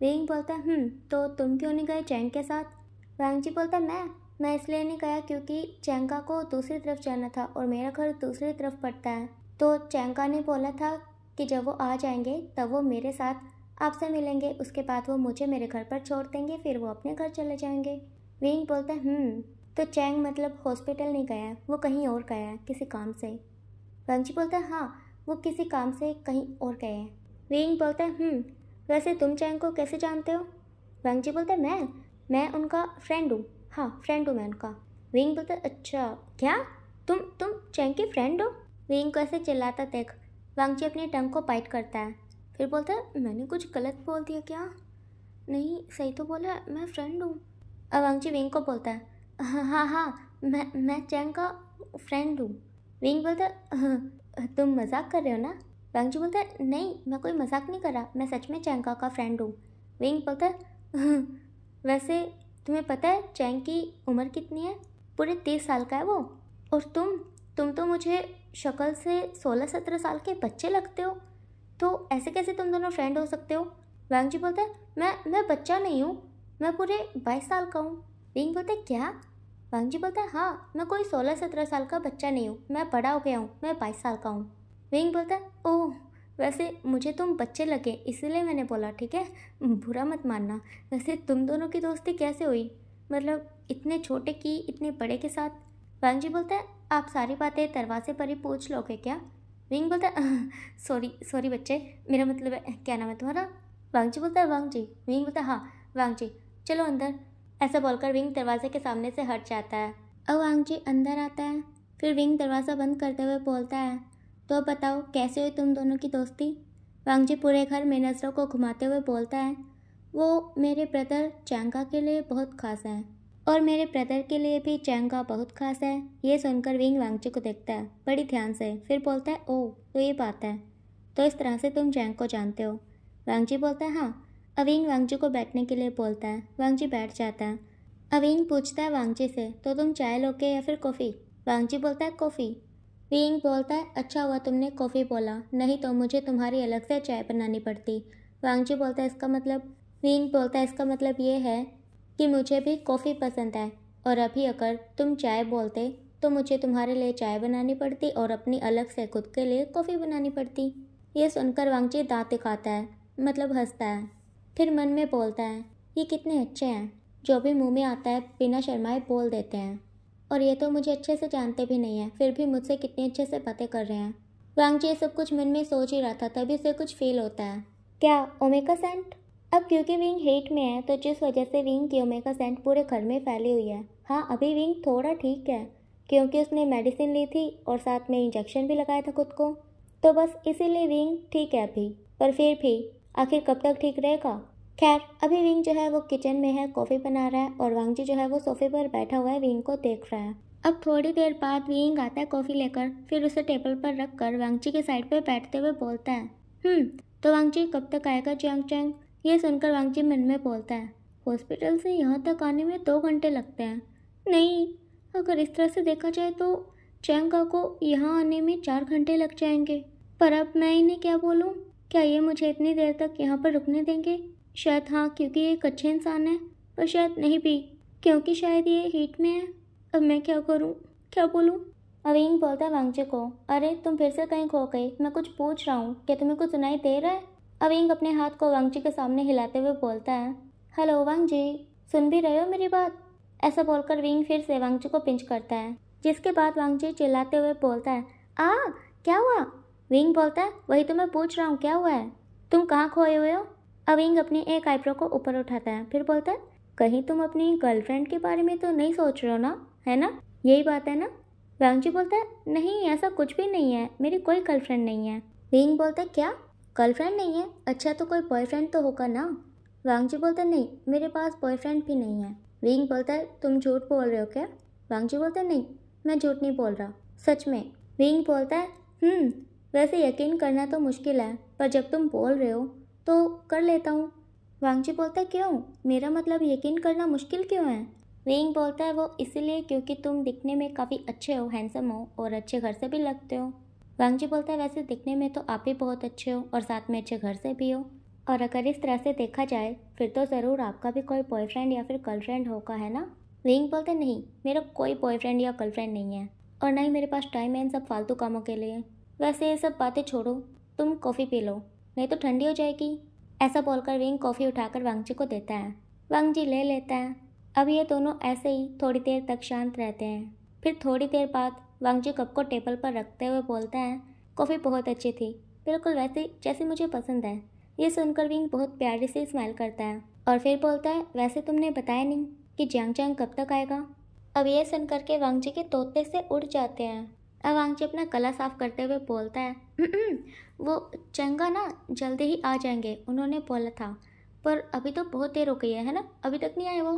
विंग बोलता है हम्म, तो तुम क्यों नहीं गए चैंग के साथ वांगजी बोलता मैं मैं इसलिए नहीं गया क्योंकि चैंका को दूसरी तरफ जाना था और मेरा घर दूसरी तरफ पड़ता है तो चैंका ने बोला था कि जब वो आ जाएंगे तब वो मेरे साथ आपसे मिलेंगे उसके बाद वो मुझे मेरे घर पर छोड़ देंगे फिर वो अपने घर चले जाएंगे विंग बोलता है हम्म। तो चैंग मतलब हॉस्पिटल नहीं गया है वो कहीं और गया है किसी काम से वंशी बोलता है हाँ वो किसी काम से कहीं और गए हैं विंग बोलता है हम्म, वैसे तुम चैंग को कैसे जानते हो वंशी बोलता है मैं मैं उनका फ्रेंड हूँ हाँ फ्रेंड हूँ मैं उनका विंग बोलता अच्छा क्या तुम तुम चैंग के फ्रेंड हो विंग को ऐसे चिल्लाता देख वांगची अपने टंग को पाइट करता है फिर बोलता है मैंने कुछ गलत बोल दिया क्या नहीं सही तो बोला मैं फ्रेंड हूँ अब वांगची विंग को बोलता है हाँ, हाँ हाँ मैं मैं चैंग का फ्रेंड हूँ विंग बोलता है हाँ, तुम मजाक कर रहे हो ना वांगची बोलता है नहीं मैं कोई मजाक नहीं करा मैं सच में चैंका का फ्रेंड हूँ विंग बोलता है हाँ, वैसे तुम्हें पता है चैंग की उम्र कितनी है पूरे तेईस साल का है वो और तुम तुम तो मुझे शक्ल से सोलह सत्रह साल के बच्चे लगते हो तो ऐसे कैसे तुम दोनों फ्रेंड हो सकते हो वैंग जी बोलता है मैं मैं बच्चा नहीं हूँ मैं पूरे बाईस साल का हूँ विंग बोलता है क्या वांग जी बोलता है हाँ मैं कोई सोलह सत्रह साल का बच्चा नहीं हूँ मैं बड़ा हो गया हूँ मैं बाईस साल का हूँ विंग बोलता है ओह वैसे मुझे तुम बच्चे लगे इसलिए मैंने बोला ठीक है बुरा मत मानना वैसे तुम दोनों की दोस्ती कैसे हुई मतलब इतने छोटे की इतने बड़े के साथ वांग जी बोलता है आप सारी बातें दरवाजे पर ही पूछ लोगे क्या विंग बोलता है सॉरी सॉरी बच्चे मेरा मतलब है क्या नाम है तुम्हारा वांग जी बोलता है वांग जी विंग बोलता है हाँ वांग जी चलो अंदर ऐसा बोलकर विंग दरवाजे के सामने से हट जाता है अब वांग जी अंदर आता है फिर विंग दरवाज़ा बंद करते हुए बोलता है तो बताओ कैसे हुई तुम दोनों की दोस्ती वांगजी पूरे घर में नज़रों को घुमाते हुए बोलता है वो मेरे ब्रदर चैंगा के लिए बहुत खास है और मेरे ब्रदर के लिए भी चैंगा बहुत खास है ये सुनकर विंग वांगजी को देखता है बड़ी ध्यान से फिर बोलता है ओ तो ये बात है तो इस तरह से तुम चैंग को जानते हो वांगजी बोलता है हाँ अविंग वांगजी को बैठने के लिए बोलता है वांगजी बैठ जाता है अविंग पूछता है वांगजी से तो तुम चाय लोगे या फिर कॉफ़ी वांगजी बोलता है कॉफ़ी पेइंग बोलता है अच्छा हुआ तुमने कॉफ़ी बोला नहीं तो मुझे तुम्हारी अलग से चाय बनानी पड़ती वांगजी बोलता है इसका मतलब विंग बोलता है इसका मतलब ये है कि मुझे भी कॉफ़ी पसंद है और अभी अगर तुम चाय बोलते तो मुझे तुम्हारे लिए चाय बनानी पड़ती और अपनी अलग से खुद के लिए कॉफ़ी बनानी पड़ती ये सुनकर वांगजी दांत दिखाता है मतलब हंसता है फिर मन में बोलता है ये कितने अच्छे हैं जो भी मुंह में आता है बिना शर्माए बोल देते हैं और ये तो मुझे अच्छे से जानते भी नहीं है फिर भी मुझसे कितने अच्छे से बातें कर रहे हैं जी ये सब कुछ मन में सोच ही रहा था तभी उसे कुछ फील होता है क्या ओमेका सेंट अब क्योंकि विंग हेट में है तो जिस वजह से विंग की ओमेका सेंट पूरे घर में फैली हुई है हाँ अभी विंग थोड़ा ठीक है क्योंकि उसने मेडिसिन ली थी और साथ में इंजेक्शन भी लगाया था खुद को तो बस इसीलिए विंग ठीक है अभी पर फिर भी आखिर कब तक ठीक रहेगा खैर अभी विंग जो है वो किचन में है कॉफ़ी बना रहा है और वांगजी जो है वो सोफे पर बैठा हुआ है विंग को देख रहा है अब थोड़ी देर बाद विंग आता है कॉफ़ी लेकर फिर उसे टेबल पर रख कर वांगची के साइड पर बैठते हुए बोलता है हम्म, तो वांगची कब तक आएगा चैंग चैंग ये सुनकर वांगची मन में बोलता है हॉस्पिटल से यहाँ तक आने में दो घंटे लगते हैं नहीं अगर इस तरह से देखा जाए तो चैंगा को यहाँ आने में चार घंटे लग जाएंगे पर अब मैं इन्हें क्या बोलूँ क्या ये मुझे इतनी देर तक यहाँ पर रुकने देंगे शायद हाँ क्योंकि ये एक अच्छे इंसान है पर शायद नहीं भी क्योंकि शायद ये हीट में है अब मैं क्या करूँ क्या बोलूँ अविंग बोलता है वांगजे को अरे तुम फिर से कहीं खो गई मैं कुछ पूछ रहा हूँ क्या तुम्हें कुछ सुनाई दे रहा है अविंग अपने हाथ को वांगजी के सामने हिलाते हुए बोलता है हेलो वांगजी सुन भी रहे हो मेरी बात ऐसा बोलकर विंग फिर से वांगजी को पिंच करता है जिसके बाद वांगजी चिल्लाते हुए बोलता है आ क्या हुआ विंग बोलता है वही तो मैं पूछ रहा हूँ क्या हुआ है तुम कहाँ खोए हुए हो अविंग अपने एक आईब्रो को ऊपर उठाता है फिर बोलता है कहीं तुम अपनी गर्लफ्रेंड के बारे में तो नहीं सोच रहे हो ना है ना यही बात है ना वांगजी बोलता है नहीं ऐसा कुछ भी नहीं है मेरी कोई गर्लफ्रेंड नहीं है विंग बोलता है क्या गर्लफ्रेंड नहीं है अच्छा तो कोई बॉयफ्रेंड तो होगा ना वांगजी बोलता नहीं मेरे पास बॉयफ्रेंड भी नहीं है विंग बोलता है तुम झूठ बोल रहे हो क्या वांगजी बोलता नहीं मैं झूठ नहीं बोल रहा सच में विंग बोलता है हम्म, वैसे यकीन करना तो मुश्किल है पर जब तुम बोल रहे हो तो कर लेता हूँ वांगजी बोलता है क्यों मेरा मतलब यकीन करना मुश्किल क्यों है वेंग बोलता है वो इसीलिए क्योंकि तुम दिखने में काफ़ी अच्छे हो हैंडसम हो और अच्छे घर से भी लगते हो वांगजी बोलता है वैसे दिखने में तो आप भी बहुत अच्छे हो और साथ में अच्छे घर से भी हो और अगर इस तरह से देखा जाए फिर तो ज़रूर आपका भी कोई बॉयफ्रेंड या फिर गर्लफ्रेंड होगा है ना वेंग बोलता है नहीं मेरा कोई बॉयफ्रेंड या गर्लफ्रेंड नहीं है और ना ही मेरे पास टाइम है इन सब फालतू कामों के लिए वैसे ये सब बातें छोड़ो तुम कॉफ़ी पी लो नहीं तो ठंडी हो जाएगी ऐसा बोलकर विंग कॉफ़ी उठाकर वांगजी को देता है वांगजी ले लेता है अब ये दोनों ऐसे ही थोड़ी देर तक शांत रहते हैं फिर थोड़ी देर बाद वांगजी कप को टेबल पर रखते हुए बोलता है कॉफ़ी बहुत अच्छी थी बिल्कुल वैसे जैसी मुझे पसंद है ये सुनकर विंग बहुत प्यारी से स्माइल करता है और फिर बोलता है वैसे तुमने बताया नहीं कि जंग जंग कब तक आएगा अब ये सुन करके वांगजी के तोते से उड़ जाते हैं अवांगची अपना गला साफ करते हुए बोलता है हम्म, हम्म, वो चंगा ना जल्दी ही आ जाएंगे उन्होंने बोला था पर अभी तो बहुत देर हो गई है, है ना अभी तक नहीं आए वो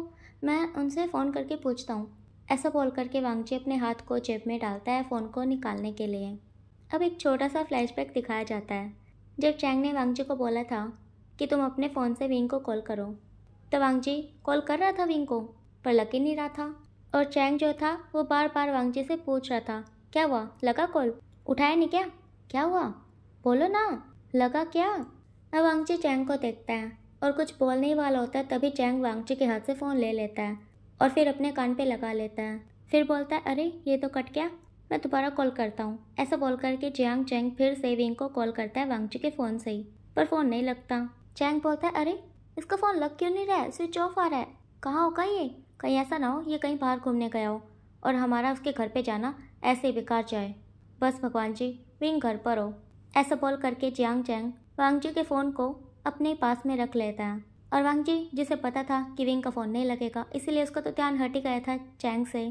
मैं उनसे फ़ोन करके पूछता हूँ ऐसा बोल करके वांगची अपने हाथ को जेब में डालता है फ़ोन को निकालने के लिए अब एक छोटा सा फ्लैशबैक दिखाया जाता है जब चैंग ने वांगजी को बोला था कि तुम अपने फ़ोन से विंग को कॉल करो तो वांगजी कॉल कर रहा था विंग को पर लग ही नहीं रहा था और चैंग जो था वो बार बार वांगजी से पूछ रहा था क्या हुआ लगा कॉल उठाया नहीं क्या क्या हुआ बोलो ना लगा क्या अब वांगची चैंग को देखता है और कुछ बोलने ही वाला होता है तभी चैंग वांगची के हाथ से फ़ोन ले लेता है और फिर अपने कान पे लगा लेता है फिर बोलता है अरे ये तो कट गया मैं दोबारा कॉल करता हूँ ऐसा बोल करके जियांग चैंग फिर से विंग को कॉल करता है वांगची के फ़ोन से ही पर फ़ोन नहीं लगता चैंग बोलता है अरे इसका फ़ोन लग क्यों नहीं रहा है स्विच ऑफ आ रहा है कहाँ होगा ये कहीं ऐसा ना हो ये कहीं बाहर घूमने गया हो और हमारा उसके घर पे जाना ऐसे बेकार जाए बस भगवान जी विंग घर पर हो ऐसा बोल करके जियांग चैंग वांगजी के फ़ोन को अपने पास में रख लेता है और वांगजी जिसे पता था कि विंग का फ़ोन नहीं लगेगा इसीलिए उसका तो ध्यान हट ही गया था चैंग से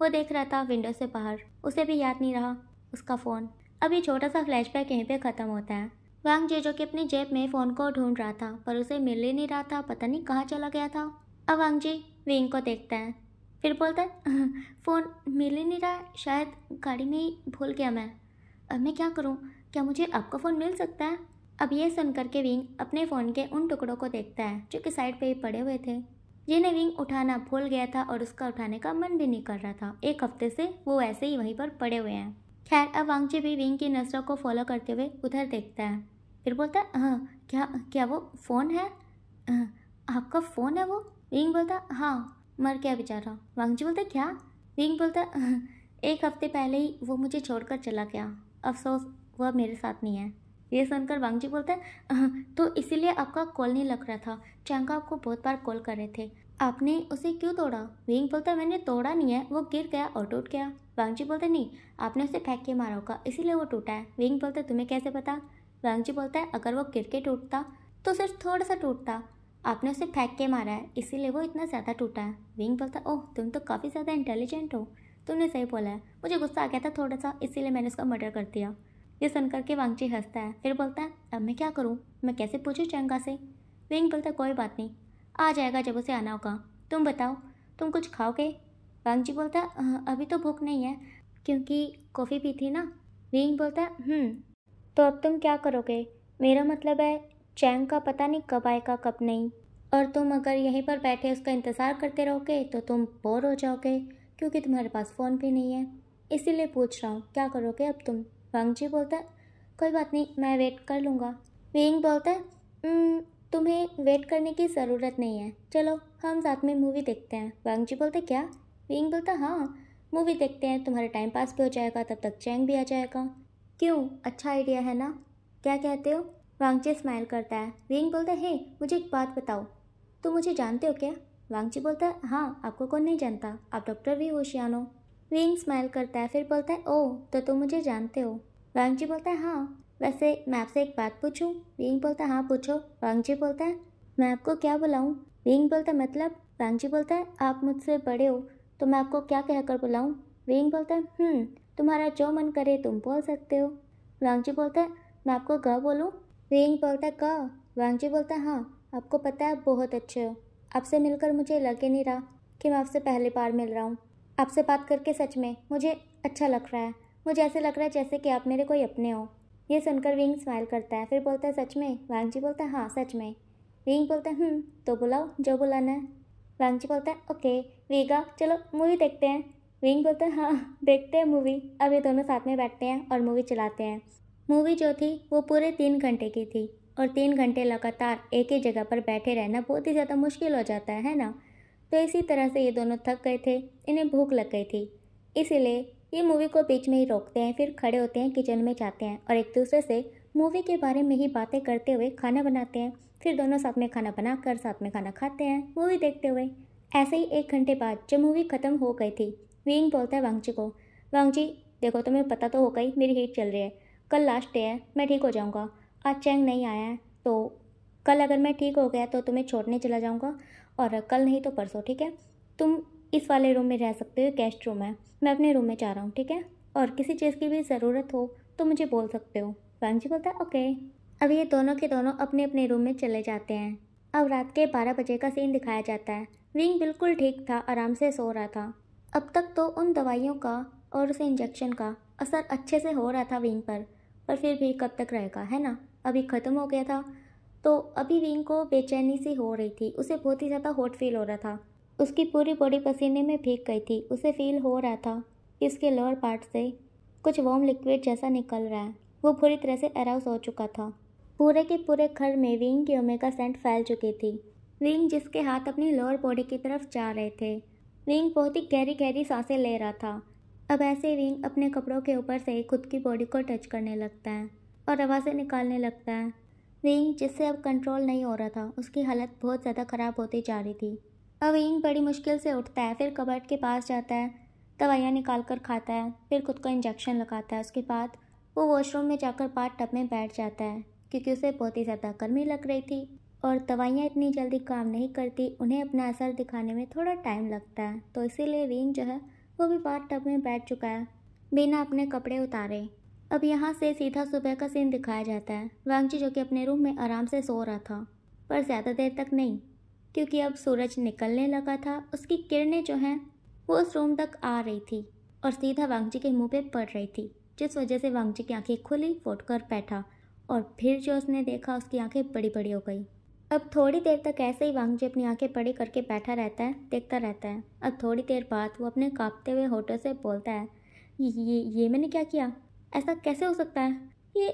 वो देख रहा था विंडो से बाहर उसे भी याद नहीं रहा उसका फ़ोन अभी छोटा सा फ्लैशबैक यहीं पर ख़त्म होता है वांग जी जो कि अपनी जेब में फ़ोन को ढूंढ रहा था पर उसे मिल ही नहीं रहा था पता नहीं कहाँ चला गया था अब वांग जी विंग को देखता है फिर बोलता है फ़ोन मिल ही नहीं रहा शायद गाड़ी में ही भूल गया मैं अब मैं क्या करूँ क्या मुझे आपका फ़ोन मिल सकता है अब ये सुन करके विंग अपने फ़ोन के उन टुकड़ों को देखता है जो कि साइड पे ही पड़े हुए थे जिन्हें विंग उठाना भूल गया था और उसका उठाने का मन भी नहीं कर रहा था एक हफ्ते से वो ऐसे ही वहीं पर पड़े हुए हैं खैर अब वांगचे भी विंग की नज़रों को फॉलो करते हुए उधर देखता है फिर बोलता है हाँ क्या क्या वो फ़ोन है आपका फ़ोन है वो विंग बोलता हाँ मर गया बेचारा वांगजी बोलता क्या विंग बोलता एक हफ्ते पहले ही वो मुझे छोड़कर चला गया अफसोस वह मेरे साथ नहीं है ये सुनकर वांगजी बोलता है तो इसीलिए आपका कॉल नहीं लग रहा था चैंका आपको बहुत बार कॉल कर रहे थे आपने उसे क्यों तोड़ा विंग बोलता मैंने तोड़ा नहीं है वो गिर गया और टूट गया वांगजी बोलता नहीं आपने उसे फेंक के मारा होगा इसीलिए वो टूटा है विंग बोलता तुम्हें कैसे पता वांगजी बोलता है अगर वो गिर के टूटता तो सिर्फ थोड़ा सा टूटता आपने उसे फेंक के मारा है इसीलिए वो इतना ज़्यादा टूटा है विंग बोलता ओह तुम तो काफ़ी ज़्यादा इंटेलिजेंट हो तुमने सही बोला है मुझे गुस्सा आ गया था थोड़ा सा इसीलिए मैंने उसका मर्डर कर दिया ये सुनकर के वांगची हंसता है फिर बोलता है अब मैं क्या करूँ मैं कैसे पूछूँ चंगा से विंग बोलता कोई बात नहीं आ जाएगा जब उसे आना होगा तुम बताओ तुम कुछ खाओगे वांगची बोलता अभी तो भूख नहीं है क्योंकि कॉफ़ी पी थी ना विंग बोलता हम्म, तो अब तुम क्या करोगे मेरा मतलब है चैंग का पता नहीं कब आएगा कब नहीं और तुम अगर यहीं पर बैठे उसका इंतज़ार करते रहोगे तो तुम बोर हो जाओगे क्योंकि तुम्हारे पास फ़ोन भी नहीं है इसीलिए पूछ रहा हूँ क्या करोगे अब तुम वांग जी बोलता है कोई बात नहीं मैं वेट कर लूँगा वेंग बोलता है तुम्हें वेट करने की ज़रूरत नहीं है चलो हम साथ में मूवी देखते हैं वांग जी बोलते क्या वेंग बोलता हाँ मूवी देखते हैं तुम्हारा टाइम पास भी हो जाएगा तब तक चैंग भी आ जाएगा क्यों अच्छा आइडिया है ना क्या कहते हो वांगची स्माइल करता है रिंग बोलता है हे मुझे एक बात बताओ तुम मुझे जानते हो क्या वांगची बोलता है हाँ आपको कौन नहीं जानता आप डॉक्टर भी होशियान हो रिंग स्माइल करता है फिर बोलता है ओ तो तुम मुझे जानते हो वांगची बोलता है हाँ वैसे मैं आपसे एक बात पूछूं रिंग बोलता है हाँ पूछो वांगजी बोलता है मैं आपको क्या बुलाऊँ रिंग बोलता है मतलब वांगजी बोलता है आप मुझसे बड़े हो तो मैं आपको क्या कहकर बुलाऊँ रिंग बोलता है तुम्हारा जो मन करे तुम बोल सकते हो वांगजी बोलता है मैं आपको ग बोलूँ रिंग बोलता का वांगजी बोलता हाँ आपको पता है आप बहुत अच्छे हो आपसे मिलकर मुझे लग ही नहीं रहा कि मैं आपसे पहली बार मिल रहा हूँ आपसे बात करके सच में मुझे अच्छा लग रहा है मुझे ऐसे लग रहा है जैसे कि आप मेरे कोई अपने हो ये सुनकर विंग स्माइल करता है फिर बोलता है सच में वांगजी बोलता है हाँ सच में विंग बोलता है हम्म, तो बुलाओ जो बुलाना है वांगजी बोलता है ओके वीगा चलो मूवी देखते हैं विंग बोलता है हाँ देखते हैं मूवी अब ये दोनों साथ में बैठते हैं और मूवी चलाते हैं मूवी जो थी वो पूरे तीन घंटे की थी और तीन घंटे लगातार एक ही जगह पर बैठे रहना बहुत ही ज़्यादा मुश्किल हो जाता है ना तो इसी तरह से ये दोनों थक गए थे इन्हें भूख लग गई थी इसीलिए ये मूवी को बीच में ही रोकते हैं फिर खड़े होते हैं किचन में जाते हैं और एक दूसरे से मूवी के बारे में ही बातें करते हुए खाना बनाते हैं फिर दोनों साथ में खाना बना कर साथ में खाना खाते हैं मूवी देखते हुए ऐसे ही एक घंटे बाद जब मूवी ख़त्म हो गई थी विंग बोलता है वांगची को वांगची देखो तुम्हें पता तो हो गई मेरी हीट चल रही है कल लास्ट डे है मैं ठीक हो जाऊँगा आज चैंग नहीं आया है तो कल अगर मैं ठीक हो गया तो तुम्हें छोड़ने चला जाऊँगा और कल नहीं तो परसों ठीक है तुम इस वाले रूम में रह सकते हो गेस्ट रूम है मैं अपने रूम में जा रहा हूँ ठीक है और किसी चीज़ की भी ज़रूरत हो तो मुझे बोल सकते हो बैंक जी बोलता है ओके अब ये दोनों के दोनों अपने अपने रूम में चले जाते हैं अब रात के बारह बजे का सीन दिखाया जाता है विंग बिल्कुल ठीक था आराम से सो रहा था अब तक तो उन दवाइयों का और उस इंजेक्शन का असर अच्छे से हो रहा था विंग पर पर फिर भी कब तक रहेगा है ना अभी ख़त्म हो गया था तो अभी विंग को बेचैनी सी हो रही थी उसे बहुत ही ज़्यादा हॉट फील हो रहा था उसकी पूरी बॉडी पसीने में भीग गई थी उसे फील हो रहा था कि उसके लोअर पार्ट से कुछ वॉम लिक्विड जैसा निकल रहा है वो पूरी तरह से अराउस हो चुका था पूरे के पूरे घर में विंग की ओमेगा सेंट फैल चुकी थी विंग जिसके हाथ अपनी लोअर बॉडी की तरफ जा रहे थे विंग बहुत ही गहरी गहरी सांसें ले रहा था अब ऐसे विंग अपने कपड़ों के ऊपर से खुद की बॉडी को टच करने लगता है और से निकालने लगता है विंग जिससे अब कंट्रोल नहीं हो रहा था उसकी हालत बहुत ज़्यादा ख़राब होती जा रही थी अब विंग बड़ी मुश्किल से उठता है फिर कबर्ट के पास जाता है दवाइयाँ निकाल कर खाता है फिर खुद को इंजेक्शन लगाता है उसके बाद वो वॉशरूम में जाकर पार्ट टब में बैठ जाता है क्योंकि उसे बहुत ही ज़्यादा गर्मी लग रही थी और दवाइयाँ इतनी जल्दी काम नहीं करती उन्हें अपना असर दिखाने में थोड़ा टाइम लगता है तो इसीलिए विंग जो है वो भी बाथ टब में बैठ चुका है बिना अपने कपड़े उतारे अब यहाँ से सीधा सुबह का सीन दिखाया जाता है वांगची जो कि अपने रूम में आराम से सो रहा था पर ज़्यादा देर तक नहीं क्योंकि अब सूरज निकलने लगा था उसकी किरणें जो हैं वो उस रूम तक आ रही थी और सीधा वांगजी के मुंह पे पड़ रही थी जिस वजह से वांगजी की आंखें खुली फोट कर बैठा और फिर जो उसने देखा उसकी आँखें बड़ी बड़ी हो गई अब थोड़ी देर तक ऐसे ही वांगजी अपनी आंखें पड़ी करके बैठा रहता है देखता रहता है अब थोड़ी देर बाद वो अपने कांपते हुए होटल से बोलता है ये ये मैंने क्या किया ऐसा कैसे हो सकता है ये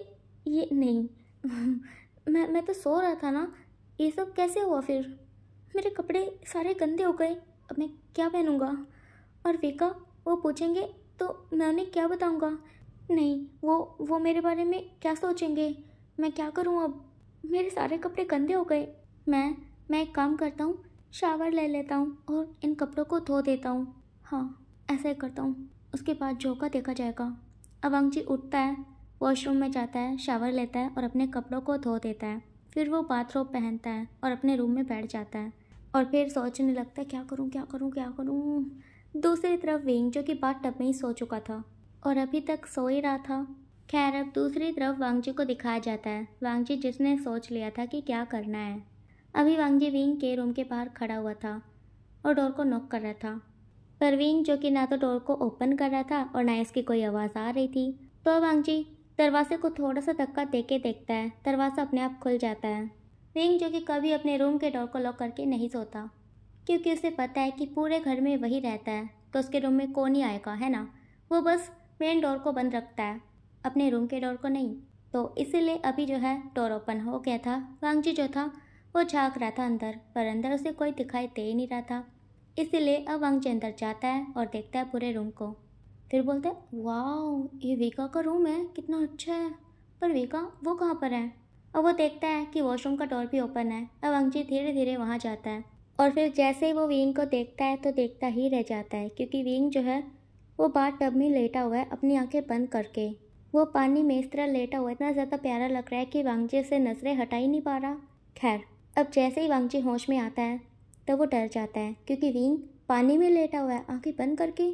ये नहीं मैं मैं तो सो रहा था ना ये सब कैसे हुआ फिर मेरे कपड़े सारे गंदे हो गए अब मैं क्या पहनूँगा और वेका वो पूछेंगे तो मैं उन्हें क्या बताऊँगा नहीं वो वो मेरे बारे में क्या सोचेंगे मैं क्या करूँ अब मेरे सारे कपड़े गंदे हो गए मैं मैं एक काम करता हूँ शावर ले लेता हूँ और इन कपड़ों को धो देता हूँ हाँ ऐसा ही करता हूँ उसके बाद झोंका देखा जाएगा अवंग जी उठता है वॉशरूम में जाता है शावर लेता है और अपने कपड़ों को धो देता है फिर वो बाथरूम पहनता है और अपने रूम में बैठ जाता है और फिर सोचने लगता है क्या करूँ क्या करूँ क्या करूँ दूसरी तरफ वेंग जो कि बाथ टब में ही सो चुका था और अभी तक सो ही रहा था खैर अब दूसरी तरफ वांगजी को दिखाया जाता है वांगजी जिसने सोच लिया था कि क्या करना है अभी वांगजी विंग के रूम के बाहर खड़ा हुआ था और डोर को नॉक कर रहा था पर विंग जो कि ना तो डोर को ओपन कर रहा था और ना इसकी कोई आवाज़ आ रही थी तो वांगजी दरवाजे को थोड़ा सा धक्का दे के देखता है दरवाज़ा अपने आप खुल जाता है विंग जो कि कभी अपने रूम के डोर को लॉक करके नहीं सोता क्योंकि उसे पता है कि पूरे घर में वही रहता है तो उसके रूम में कौन ही आएगा है ना वो बस मेन डोर को बंद रखता है अपने रूम के डोर को नहीं तो इसीलिए अभी जो है डोर ओपन हो गया था वांगजी जो था वो झाँक रहा था अंदर पर अंदर उसे कोई दिखाई दे ही नहीं रहा था इसीलिए अब वांगजी अंदर जाता है और देखता है पूरे रूम को फिर बोलते है वाह ये वीका का रूम है कितना अच्छा है पर वीका वो कहाँ पर है अब वो देखता है कि वॉशरूम का डोर भी ओपन है अब अंगजी धीरे धीरे वहाँ जाता है और फिर जैसे ही वो विंग को देखता है तो देखता ही रह जाता है क्योंकि विंग जो है वो बाथ टब में लेटा हुआ है अपनी आंखें बंद करके वो पानी में इस तरह लेटा हुआ इतना ज़्यादा प्यारा लग रहा है कि वांगजे से नज़रें हटा ही नहीं पा रहा खैर अब जैसे ही वांगजे होश में आता है तो वो डर जाता है क्योंकि विंग पानी में लेटा हुआ है आंखें बंद करके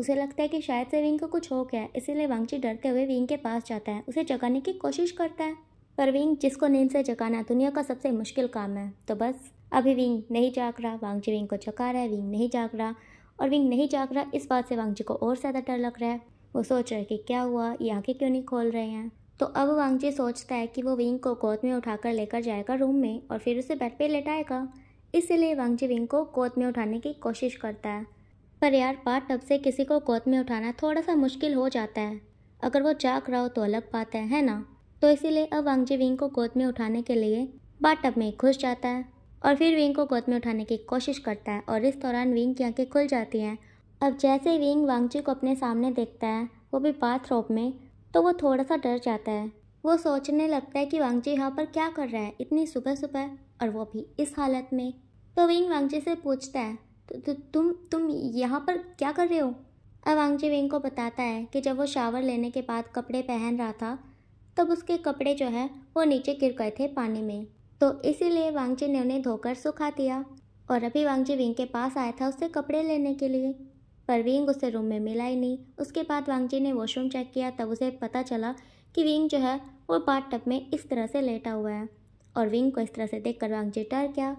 उसे लगता है कि शायद से विंग को कुछ हो गया है इसीलिए वांगची डरते हुए विंग के पास जाता है उसे जगाने की कोशिश करता है पर विंग जिसको नींद से जगाना दुनिया का सबसे मुश्किल काम है तो बस अभी विंग नहीं जाग रहा वांगजी विंग को जगा रहा है विंग नहीं जाग रहा और विंग नहीं जाग रहा इस बात से वांगजी को और ज़्यादा डर लग रहा है वो सोच रहा है कि क्या हुआ ये आँखें क्यों नहीं खोल रहे हैं तो अब वांगजी सोचता है कि वो विंग को गोद में उठाकर लेकर जाएगा रूम में और फिर उसे बेड पे लेटाएगा इसलिए वांगजी विंग को गोद में उठाने की कोशिश करता है पर यार पार्ट टब से किसी को गोद में उठाना थोड़ा सा मुश्किल हो जाता है अगर वो जाग रहा हो तो अलग बात है है ना तो इसीलिए अब वांगजी विंग को गोद में उठाने के लिए बाट टब में घुस जाता है और फिर विंग को गोद में उठाने की कोशिश करता है और इस दौरान विंग की आंखें खुल जाती हैं अब जैसे विंग वांगची को अपने सामने देखता है वो भी रोप में तो वो थोड़ा सा डर जाता है वो सोचने लगता है कि वांगची यहाँ पर क्या कर रहा है इतनी सुबह सुबह और वो भी इस हालत में तो विंग वांगची से पूछता है तो, तो तुम तुम यहाँ पर क्या कर रहे हो अब वांगची विंग को बताता है कि जब वो शावर लेने के बाद कपड़े पहन रहा था तब उसके कपड़े जो है वो नीचे गिर गए थे पानी में तो इसीलिए वांगची ने उन्हें धोकर सुखा दिया और अभी वांगची विंग के पास आया था उससे कपड़े लेने के लिए पर विंग उसे रूम में मिला ही नहीं उसके बाद वांगजी ने वॉशरूम चेक किया तब उसे पता चला कि विंग जो है वो पार्ट टप में इस तरह से लेटा हुआ है और विंग को इस तरह से देखकर वांगजी डर गया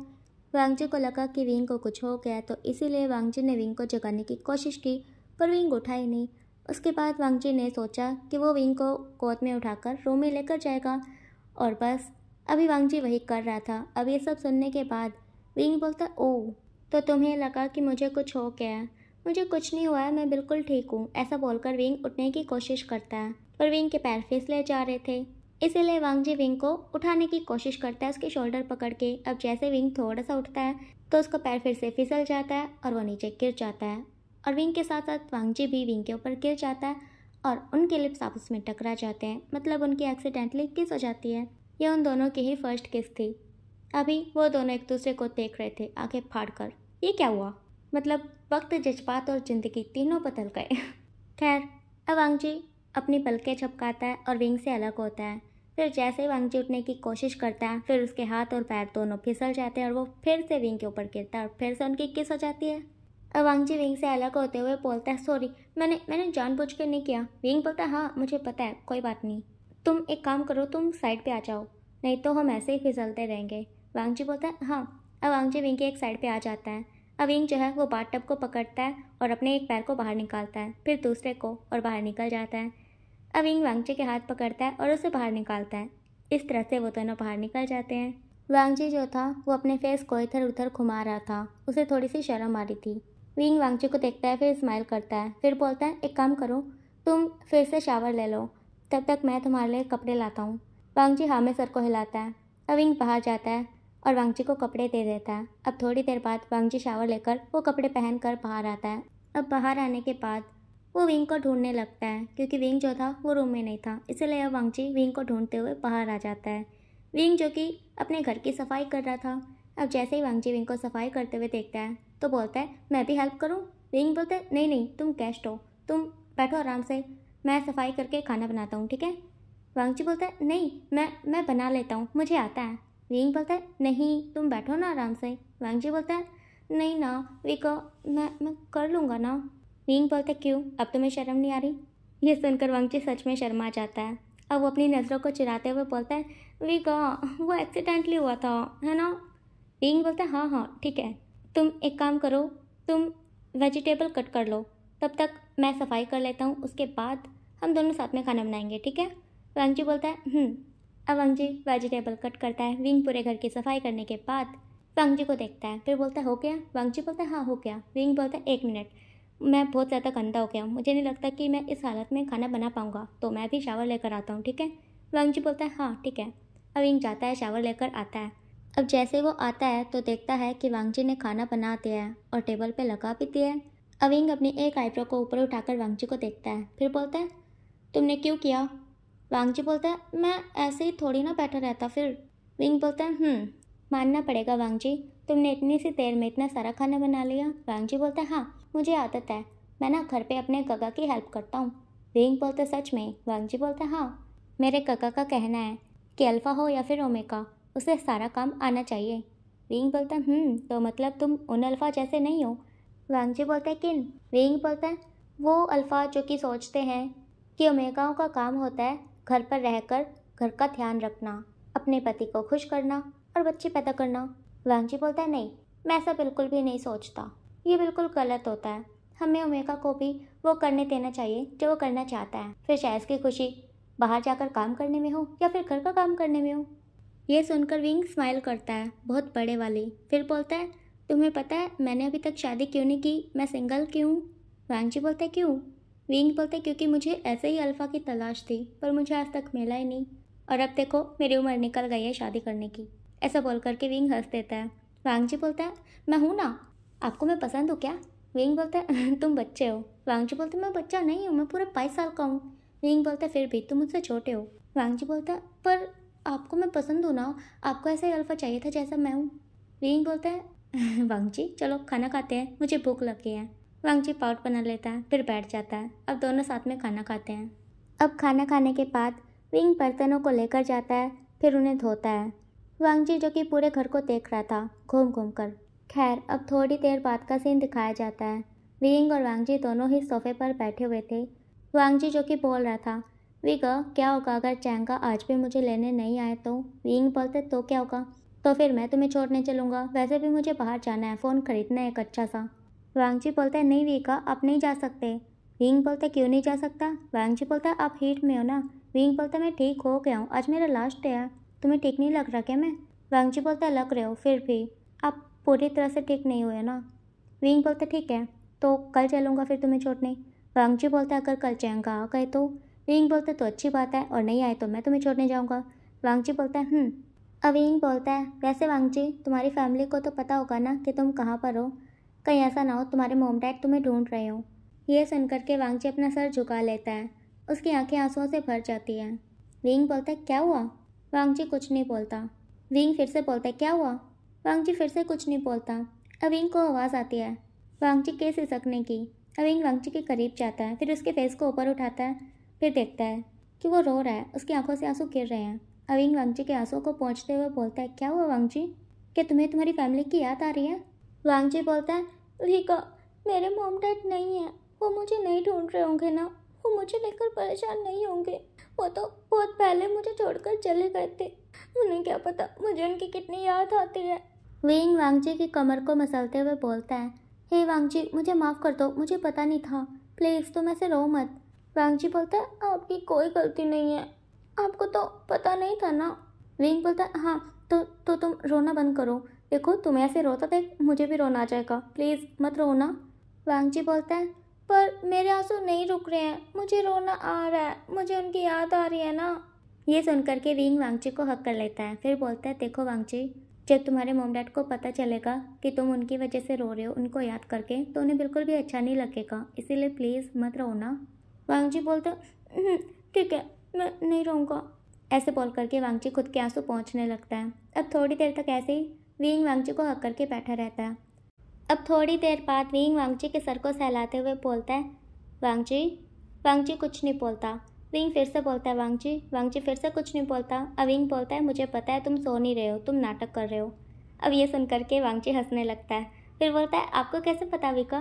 वांगजी को लगा कि विंग को कुछ हो गया तो इसीलिए वांगजी ने विंग को जगाने की कोशिश की पर विंग उठा ही नहीं उसके बाद वांगजी ने सोचा कि वो विंग को गोद में उठाकर रूम में लेकर जाएगा और बस अभी वांगजी वही कर रहा था अब ये सब सुनने के बाद विंग बोलता ओ तो तुम्हें लगा कि मुझे कुछ हो गया मुझे कुछ नहीं हुआ है मैं बिल्कुल ठीक हूँ ऐसा बोलकर विंग उठने की कोशिश करता है पर विंग के पैर फिसले जा रहे थे इसीलिए वांगजी विंग को उठाने की कोशिश करता है उसके शोल्डर पकड़ के अब जैसे विंग थोड़ा सा उठता है तो उसका पैर फिर से फिसल जाता है और वो नीचे गिर जाता है और विंग के साथ साथ वांगजी भी विंग के ऊपर गिर जाता है और उनके लिप्स आपस में टकरा जाते हैं मतलब उनकी एक्सीडेंटली किस हो जाती है यह उन दोनों की ही फर्स्ट किस थी अभी वो दोनों एक दूसरे को देख रहे थे आंखें फाड़ कर ये क्या हुआ मतलब वक्त जज्बात और ज़िंदगी तीनों बदल गए खैर अब वांगजी अपनी पलकें छपकाता है और विंग से अलग होता है फिर जैसे ही वांगजी उठने की कोशिश करता है फिर उसके हाथ और पैर दोनों फिसल जाते हैं और वो फिर से विंग के ऊपर गिरता है और फिर से उनकी किस हो जाती है अवांगजी विंग से अलग होते हुए बोलता है सॉरी मैंने मैंने जानबूझ के नहीं किया विंग बोलता है हाँ मुझे पता है कोई बात नहीं तुम एक काम करो तुम साइड पर आ जाओ नहीं तो हम ऐसे ही फिसलते रहेंगे वांगजी बोलता है हाँ अवांगजी विंग के एक साइड पर आ जाता है अविंग जो है वो बाट टब को पकड़ता है और अपने एक पैर को बाहर निकालता है फिर दूसरे को और बाहर निकल जाता है अविंग वांगचे के हाथ पकड़ता है और उसे बाहर निकालता है इस तरह से वो दोनों बाहर निकल जाते हैं वांगजी जो था वो अपने फेस को इधर उधर घुमा रहा था उसे थोड़ी सी शर्म आ रही थी विंग वांगजी को देखता है फिर स्माइल करता है फिर बोलता है एक काम करो तुम फिर से शावर ले लो तब तक मैं तुम्हारे लिए कपड़े लाता हूँ वांगजी हाँ में सर को हिलाता है अविंग बाहर जाता है और वांगजी को कपड़े दे देता है अब थोड़ी देर बाद वांगजी शावर लेकर वो कपड़े पहन कर बाहर आता है अब बाहर आने के बाद वो विंग को ढूंढने लगता है क्योंकि विंग जो था वो रूम में नहीं था इसलिए अब वांगजी विंग को ढूंढते हुए बाहर आ जाता है विंग जो कि अपने घर की सफाई कर रहा था अब जैसे ही वांगजी विंग को सफाई करते हुए देखता है तो बोलता है मैं भी हेल्प करूँ विंग बोलते नहीं नहीं तुम गेस्ट हो तुम बैठो आराम से मैं सफाई करके खाना बनाता हूँ ठीक है वांगजी बोलता है नहीं मैं मैं बना लेता हूँ मुझे आता है विंग बोलता है नहीं तुम बैठो ना आराम से जी बोलता है नहीं ना विको मैं मैं कर लूँगा ना विंग बोलता है क्यों अब तुम्हें शर्म नहीं आ रही ये सुनकर जी सच में शर्मा जाता है अब वो अपनी नज़रों को चिराते हुए बोलता है विको वो एक्सीडेंटली हुआ था है ना विंग बोलता है हाँ हाँ ठीक है तुम एक काम करो तुम वेजिटेबल कट कर लो तब तक मैं सफाई कर लेता हूँ उसके बाद हम दोनों साथ में खाना बनाएंगे ठीक है जी बोलता है हम्म। अवंगजी वेजिटेबल कट करता है विंग पूरे घर की सफाई करने के बाद वांगजी को देखता है फिर बोलता है हो गया वांगजी बोलता है हाँ हो गया विंग बोलता है एक मिनट मैं बहुत ज़्यादा गंदा हो गया हूँ मुझे नहीं लगता कि मैं इस हालत में खाना बना पाऊँगा तो मैं भी शावर लेकर आता हूँ ठीक है वांगजी बोलता है हाँ ठीक है अब विंग जाता है शावर लेकर आता है अब जैसे वो आता है तो देखता है कि वांगजी ने खाना बना दिया है और टेबल पे लगा भी दिया है अविंग अपनी एक आईब्रो को ऊपर उठाकर वांगजी को देखता है फिर बोलता है तुमने क्यों किया वांग जी बोलता है मैं ऐसे ही थोड़ी ना बैठा रहता फिर विंग बोलता है हम्म, मानना पड़ेगा वांगजी तुमने इतनी सी देर में इतना सारा खाना बना लिया वांग जी बोलता है हाँ मुझे आदत है मैं ना घर पे अपने कका की हेल्प करता हूँ विंग बोलते सच में वांगजी बोलते हाँ मेरे कका का कहना है कि अल्फ़ा हो या फिर ओमेका उसे सारा काम आना चाहिए विंग बोलता हम्म तो मतलब तुम उन अल्फ़ा जैसे नहीं हो वांग जी बोलते हैं किन विंग बोलता है वो अल्फ़ा जो कि सोचते हैं कि ओमेगाओं का काम होता है घर पर रहकर घर का ध्यान रखना अपने पति को खुश करना और बच्चे पैदा करना जी बोलता है नहीं मैं ऐसा बिल्कुल भी नहीं सोचता ये बिल्कुल गलत होता है हमें उमेका को भी वो करने देना चाहिए जो वो करना चाहता है फिर शायद की खुशी बाहर जाकर काम करने में हो या फिर घर का काम करने में हो ये सुनकर विंग स्माइल करता है बहुत बड़े वाली फिर बोलता है तुम्हें पता है मैंने अभी तक शादी क्यों नहीं की मैं सिंगल क्यों जी बोलता है क्यों विंग बोलते क्योंकि मुझे ऐसे ही अल्फ़ा की तलाश थी पर मुझे आज तक मिला ही नहीं और अब देखो मेरी उम्र निकल गई है शादी करने की ऐसा बोल करके विंग हंस देता है वांगजी बोलता है मैं हूँ ना आपको मैं पसंद हूँ क्या विंग बोलता है तुम बच्चे हो वांगजी बोलते मैं बच्चा नहीं हूँ मैं पूरे पाँच साल का हूँ विंग बोलता है फिर भी तुम मुझसे छोटे हो वांगजी बोलता है पर आपको मैं पसंद हूँ ना आपको ऐसा ही अल्फ़ा चाहिए था जैसा मैं हूँ विंग बोलता है वांगजी चलो खाना खाते हैं मुझे भूख लग गई है वांगजी पाउट बना लेता है फिर बैठ जाता है अब दोनों साथ में खाना खाते हैं अब खाना खाने के बाद विंग बर्तनों को लेकर जाता है फिर उन्हें धोता है वांगजी जो कि पूरे घर को देख रहा था घूम घूम कर खैर अब थोड़ी देर बाद का सीन दिखाया जाता है विंग और वांगजी दोनों ही सोफे पर बैठे हुए थे वांगजी जो कि बोल रहा था विग क्या होगा अगर चैंगा आज भी मुझे लेने नहीं आए तो विंग बोलते तो क्या होगा तो फिर मैं तुम्हें छोड़ने चलूँगा वैसे भी मुझे बाहर जाना है फ़ोन खरीदना है एक अच्छा सा वांगजी बोलता है नहीं वीका आप नहीं जा सकते विंग बोलता क्यों नहीं जा सकता वांगजी बोलता है आप हीट में हो ना विंग बोलता मैं ठीक हो गया हूँ आज मेरा लास्ट डे है तुम्हें ठीक नहीं लग रहा क्या मैं वांगजी बोलता लग रहे हो फिर भी आप पूरी तरह से ठीक नहीं हुए ना विंग बोलते ठीक है तो कल चलूँगा फिर तुम्हें छोड़ने वांगजी बोलते अगर कल चैंगा आ गए तो विंग बोलते तो अच्छी बात है और नहीं आए तो मैं तुम्हें छोड़ने जाऊँगा वांगजी बोलता है हम्म। अब अविंग बोलता है वैसे वांगजी तुम्हारी फैमिली को तो पता होगा ना कि तुम कहाँ पर हो कहीं ऐसा ना हो तुम्हारे मोम डैड तुम्हें ढूंढ रहे हों यह सुनकर के वांगचे अपना सर झुका लेता है उसकी आंखें आंसुओं से भर जाती हैं विंग बोलता है क्या हुआ वांगची कुछ नहीं बोलता विंग फिर से बोलता है क्या हुआ वांगची फिर से कुछ नहीं बोलता अविंग को आवाज़ आती है वांगची के सिसकने की अविंग वांगची के करीब जाता है फिर उसके फेस को ऊपर उठाता है फिर देखता है कि वो रो रहा है उसकी आंखों से आंसू गिर रहे हैं अविंग वांगची के आंसुओं को पहुँचते हुए बोलता है क्या हुआ वांगची क्या तुम्हें तुम्हारी फैमिली की याद आ रही है जी बोलता है लीका मेरे मोम डैड नहीं है वो मुझे नहीं ढूंढ रहे होंगे ना वो मुझे लेकर परेशान नहीं होंगे वो तो बहुत पहले मुझे छोड़कर चले गए थे उन्हें क्या पता मुझे उनकी कितनी याद आती है वेंग वांगजी की कमर को मसलते हुए बोलता है हे वांग जी मुझे माफ़ कर दो मुझे पता नहीं था प्लीज़ तुम ऐसे रो मत वांग जी बोलता है आपकी कोई गलती नहीं है आपको तो पता नहीं था ना वेंग बोलता है हाँ तो तो तुम रोना बंद करो देखो तुम्हें ऐसे रोता देख मुझे भी रोना आ जाएगा प्लीज़ मत रोना वांगजी बोलता है पर मेरे आंसू नहीं रुक रहे हैं मुझे रोना आ रहा है मुझे उनकी याद आ रही है ना ये सुनकर के विंग वांगची को हक कर लेता है फिर बोलता है देखो वांगची जब तुम्हारे मोम डैड को पता चलेगा कि तुम उनकी वजह से रो रहे हो उनको याद करके तो उन्हें बिल्कुल भी अच्छा नहीं लगेगा इसीलिए प्लीज़ मत रो ना जी बोलते हम्म, ठीक है मैं नहीं रोऊंगा ऐसे बोल करके वांगजी खुद के आंसू पहुँचने लगता है अब थोड़ी देर तक ऐसे ही वींग वांगची को हक करके बैठा रहता है अब थोड़ी देर बाद वींग वांगची के सर को सहलाते हुए बोलता है वांगची वांगची कुछ नहीं बोलता विंग फिर से बोलता है वांगची वांगची फिर से कुछ नहीं बोलता अविंग बोलता है मुझे पता है तुम सो नहीं रहे हो तुम नाटक कर रहे हो अब ये सुन करके वांगची हंसने लगता है फिर बोलता है आपको कैसे पता विका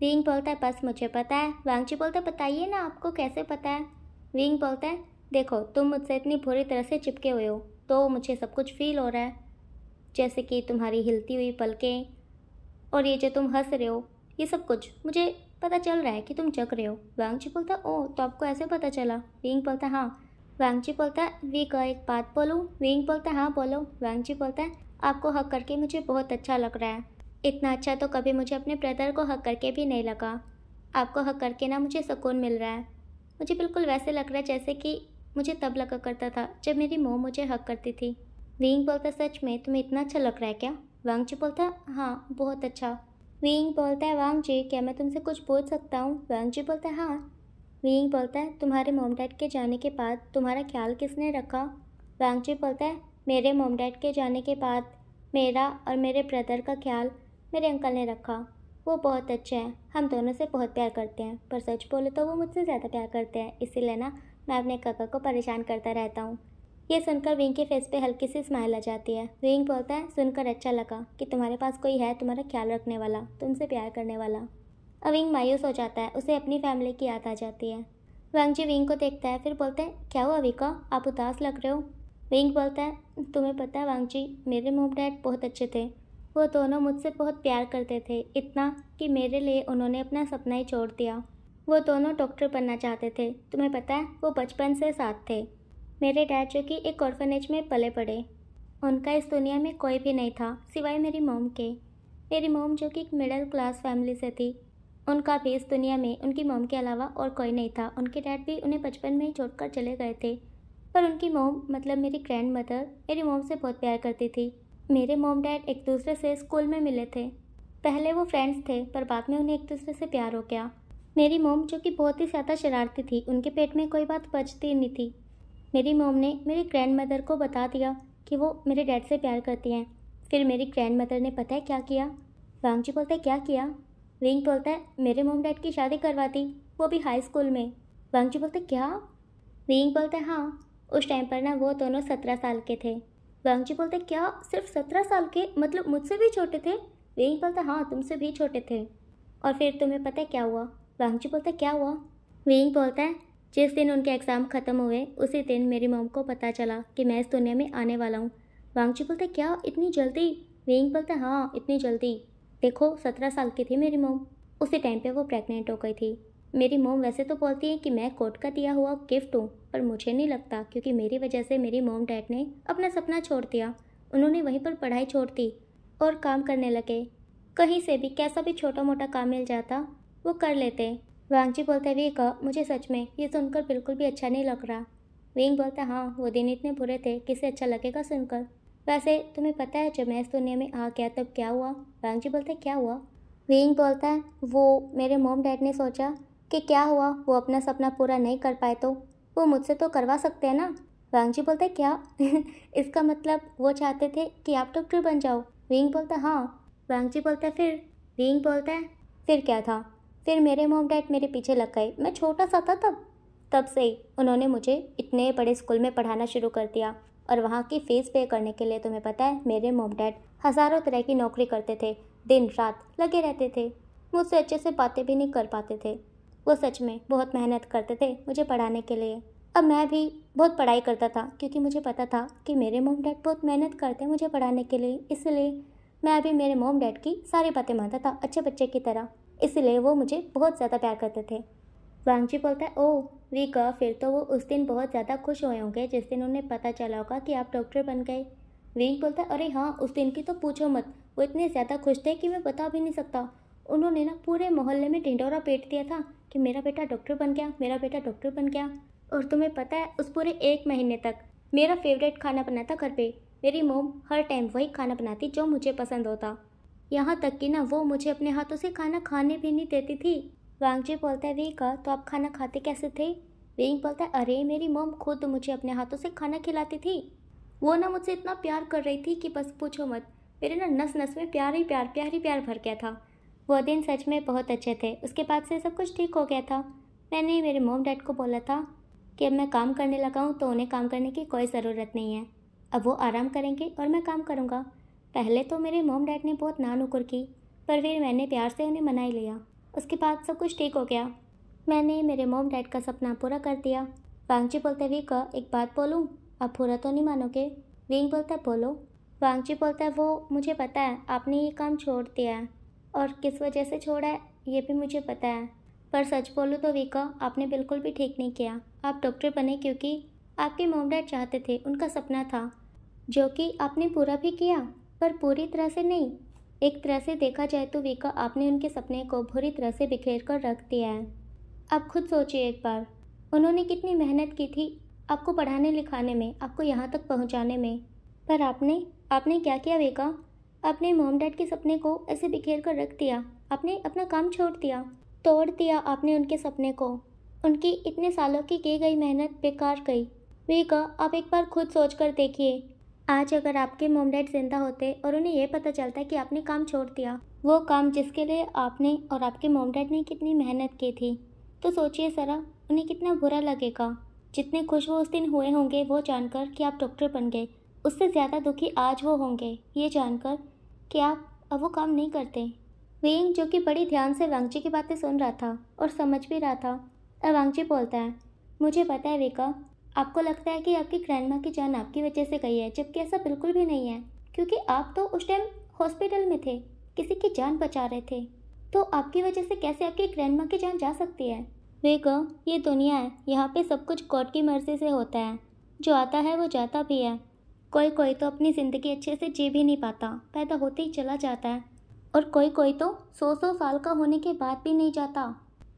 विंग बोलता है बस मुझे पता है वांगची बोलता है बताइए ना आपको कैसे पता है विंग बोलता है देखो तुम मुझसे इतनी बुरी तरह से चिपके हुए हो तो मुझे सब कुछ फील हो रहा है जैसे कि तुम्हारी हिलती हुई पलकें और ये जो तुम हंस रहे हो ये सब कुछ मुझे पता चल रहा है कि तुम जग रहे हो वांगची बोलता ओ तो आपको ऐसे पता चला विंग बोलता हाँ वांगची बोलता वी का एक बात बोलो विंग बोलता हाँ बोलो वांगची बोलता है आपको हक करके मुझे बहुत अच्छा लग रहा है इतना अच्छा तो कभी मुझे अपने ब्रदर को हक करके भी नहीं लगा आपको हक करके ना मुझे सुकून मिल रहा है मुझे बिल्कुल वैसे लग रहा है जैसे कि मुझे तब लगा करता था जब मेरी मोह मुझे हक करती थी विंग बोलता सच में तुम्हें इतना अच्छा लग रहा है क्या जी बोलता हाँ बहुत अच्छा विंग बोलता है वांग जी क्या मैं तुमसे कुछ पूछ सकता हूँ वांग जी बोलता है हाँ विंग बोलता है तुम्हारे मोम डैड के जाने के बाद तुम्हारा ख्याल किसने रखा वांग जी बोलता है मेरे मोम डैड के जाने के बाद मेरा और मेरे ब्रदर का ख्याल मेरे अंकल ने रखा वो बहुत अच्छे हैं हम दोनों से बहुत प्यार करते हैं पर सच बोले तो वो मुझसे ज़्यादा प्यार करते हैं इसीलिए ना मैं अपने काका को परेशान करता रहता हूँ ये सुनकर विंग के फेस पे हल्की सी स्माइल आ जाती है विंग बोलता है सुनकर अच्छा लगा कि तुम्हारे पास कोई है तुम्हारा ख्याल रखने वाला तुमसे प्यार करने वाला अब विंग मायूस हो जाता है उसे अपनी फैमिली की याद आ जाती है वांगजी विंग को देखता है फिर बोलते हैं क्या हुआ विका आप उदास लग रहे हो विंग बोलता है तुम्हें पता है वांगजी मेरे मोम डैड बहुत अच्छे थे वो दोनों मुझसे बहुत प्यार करते थे इतना कि मेरे लिए उन्होंने अपना सपना ही छोड़ दिया वो दोनों डॉक्टर बनना चाहते थे तुम्हें पता है वो बचपन से साथ थे मेरे डैड जो कि एक ऑर्फनेज में पले पड़े उनका इस दुनिया में कोई भी नहीं था सिवाय मेरी मोम के मेरी मोम जो कि एक मिडिल क्लास फैमिली से थी उनका भी इस दुनिया में उनकी मोम के अलावा और कोई नहीं था उनके डैड भी उन्हें बचपन में ही छोड़कर चले गए थे पर उनकी मोम मतलब मेरी ग्रैंड मदर मेरी मोम से बहुत प्यार करती थी मेरे मोम डैड एक दूसरे से स्कूल में मिले थे पहले वो फ्रेंड्स थे पर बाद में उन्हें एक दूसरे से प्यार हो गया मेरी मोम जो कि बहुत ही ज़्यादा शरारती थी उनके पेट में कोई बात बचती नहीं थी मेरी मोम ने मेरी ग्रैंड मदर को बता दिया कि वो मेरे डैड से प्यार करती हैं फिर मेरी ग्रैंड मदर ने पता है क्या किया वांगजी बोलता है क्या किया विंग बोलता है मेरे मोम डैड की शादी करवाती वो भी हाई स्कूल में वांगजी जी बोलते क्या विंग बोलते हाँ उस टाइम पर ना वो दोनों सत्रह साल के थे वांगजी बोलते क्या सिर्फ सत्रह साल के मतलब मुझसे भी छोटे थे विंग बोलता हाँ तुमसे भी छोटे थे और फिर तुम्हें पता है क्या हुआ वांगजी बोलते क्या हुआ विंग बोलता है जिस दिन उनके एग्ज़ाम ख़त्म हुए उसी दिन मेरी मोम को पता चला कि मैं इस दुनिया में आने वाला हूँ वांगची बोलते क्या इतनी जल्दी वेंग बोलते हाँ इतनी जल्दी देखो सत्रह साल की थी मेरी मोम उसी टाइम पे वो प्रेग्नेंट हो गई थी मेरी मोम वैसे तो बोलती है कि मैं कोर्ट का दिया हुआ गिफ्ट हूँ पर मुझे नहीं लगता क्योंकि मेरी वजह से मेरी मोम डैड ने अपना सपना छोड़ दिया उन्होंने वहीं पर पढ़ाई छोड़ दी और काम करने लगे कहीं से भी कैसा भी छोटा मोटा काम मिल जाता वो कर लेते वांगजी हैं वेक मुझे सच में ये सुनकर बिल्कुल भी अच्छा नहीं लग रहा वेंग बोलता हाँ वो दिन इतने बुरे थे किसे अच्छा लगेगा सुनकर वैसे तुम्हें पता है जब मैं इस दुनिया में आ गया तब क्या हुआ वांगजी बोलते क्या हुआ वेंग बोलता है वो मेरे मोम डैड ने सोचा कि क्या हुआ वो अपना सपना पूरा नहीं कर पाए तो वो मुझसे तो करवा सकते हैं ना वांगजी जी बोलते क्या इसका मतलब वो चाहते थे कि आप डॉक्टर बन जाओ वेंग बोलता हाँ वांगजी जी बोलते फिर वेंग बोलता है फिर क्या था फिर मेरे मॉम डैड मेरे पीछे लग गए मैं छोटा सा था तब तब से ही उन्होंने मुझे इतने बड़े स्कूल में पढ़ाना शुरू कर दिया और वहाँ की फ़ीस पे करने के लिए तुम्हें पता है मेरे मोम डैड हज़ारों तरह की नौकरी करते थे दिन रात लगे रहते थे मुझसे अच्छे से बातें भी नहीं कर पाते थे वो सच में बहुत मेहनत करते थे मुझे पढ़ाने के लिए अब मैं भी बहुत पढ़ाई करता था क्योंकि मुझे पता था कि मेरे मोम डैड बहुत मेहनत करते हैं मुझे पढ़ाने के लिए इसलिए मैं अभी मेरे मोम डैड की सारी बातें मानता था अच्छे बच्चे की तरह इसलिए वो मुझे बहुत ज़्यादा प्यार करते थे वांगजी बोलता है ओह वीका फिर तो वो उस दिन बहुत ज़्यादा खुश हुए होंगे जिस दिन उन्हें पता चला होगा कि आप डॉक्टर बन गए वीक बोलता है अरे हाँ उस दिन की तो पूछो मत वो इतने ज़्यादा खुश थे कि मैं बता भी नहीं सकता उन्होंने ना पूरे मोहल्ले में ढिंडोरा पेट दिया था कि मेरा बेटा डॉक्टर बन गया मेरा बेटा डॉक्टर बन गया और तुम्हें पता है उस पूरे एक महीने तक मेरा फेवरेट खाना बनाता घर पर मेरी मोम हर टाइम वही खाना बनाती जो मुझे पसंद होता यहाँ तक कि ना वो मुझे अपने हाथों से खाना खाने भी नहीं देती थी वांगजे बोलता है वे का तो आप खाना खाते कैसे थे वेंग बोलता है अरे मेरी मोम खुद मुझे अपने हाथों से खाना खिलाती थी वो ना मुझसे इतना प्यार कर रही थी कि बस पूछो मत मेरे ना नस नस में प्यार ही प्यार प्यार ही प्यार भर गया था वो दिन सच में बहुत अच्छे थे उसके बाद से सब कुछ ठीक हो गया था मैंने मेरे मोम डैड को बोला था कि अब मैं काम करने लगा हूँ तो उन्हें काम करने की कोई ज़रूरत नहीं है अब वो आराम करेंगे और मैं काम करूँगा पहले तो मेरे मोम डैड ने बहुत ना नुकुर की पर फिर मैंने प्यार से उन्हें मना ही लिया उसके बाद सब कुछ ठीक हो गया मैंने मेरे मोम डैड का सपना पूरा कर दिया वांगची बोलते वी का एक बात बोलूँ आप पूरा तो नहीं मानोगे विंग बोलता बोलो वांगची बोलता है वो मुझे पता है आपने ये काम छोड़ दिया है और किस वजह से छोड़ा है ये भी मुझे पता है पर सच बोलूँ तो वीका आपने बिल्कुल भी ठीक नहीं किया आप डॉक्टर बने क्योंकि आपके मोम डैड चाहते थे उनका सपना था जो कि आपने पूरा भी किया पर पूरी तरह से नहीं एक तरह से देखा जाए तो वीका आपने उनके सपने को बुरी तरह से बिखेर कर रख दिया है आप खुद सोचिए एक बार उन्होंने कितनी मेहनत की थी आपको पढ़ाने लिखाने में आपको यहाँ तक पहुँचाने में पर आपने आपने क्या किया वीका आपने मोम डैड के सपने को ऐसे बिखेर कर रख दिया आपने अपना काम छोड़ दिया तोड़ दिया आपने उनके सपने को उनकी इतने सालों की की गई मेहनत बेकार गई वीका आप एक बार खुद सोच कर देखिए आज अगर आपके मोम डैड जिंदा होते और उन्हें यह पता चलता कि आपने काम छोड़ दिया वो काम जिसके लिए आपने और आपके मोम डैड ने कितनी मेहनत की थी तो सोचिए सरा उन्हें कितना बुरा लगेगा जितने खुश वो उस दिन हुए होंगे वो जानकर कि आप डॉक्टर बन गए उससे ज़्यादा दुखी आज वो होंगे ये जानकर कि आप अब वो काम नहीं करते वेंग जो कि बड़ी ध्यान से वांगची की बातें सुन रहा था और समझ भी रहा था अब वांगची बोलता है मुझे पता है रेखा आपको लगता है कि आपकी ग्रैंड की जान आपकी वजह से गई है जबकि ऐसा बिल्कुल भी नहीं है क्योंकि आप तो उस टाइम हॉस्पिटल में थे किसी की जान बचा रहे थे तो आपकी वजह से कैसे आपकी ग्रैंड की जान जा सकती है देखो ये दुनिया है यहाँ पे सब कुछ गॉड की मर्जी से होता है जो आता है वो जाता भी है कोई कोई तो अपनी ज़िंदगी अच्छे से जी भी नहीं पाता पैदा होते ही चला जाता है और कोई कोई तो सौ सौ साल का होने के बाद भी नहीं जाता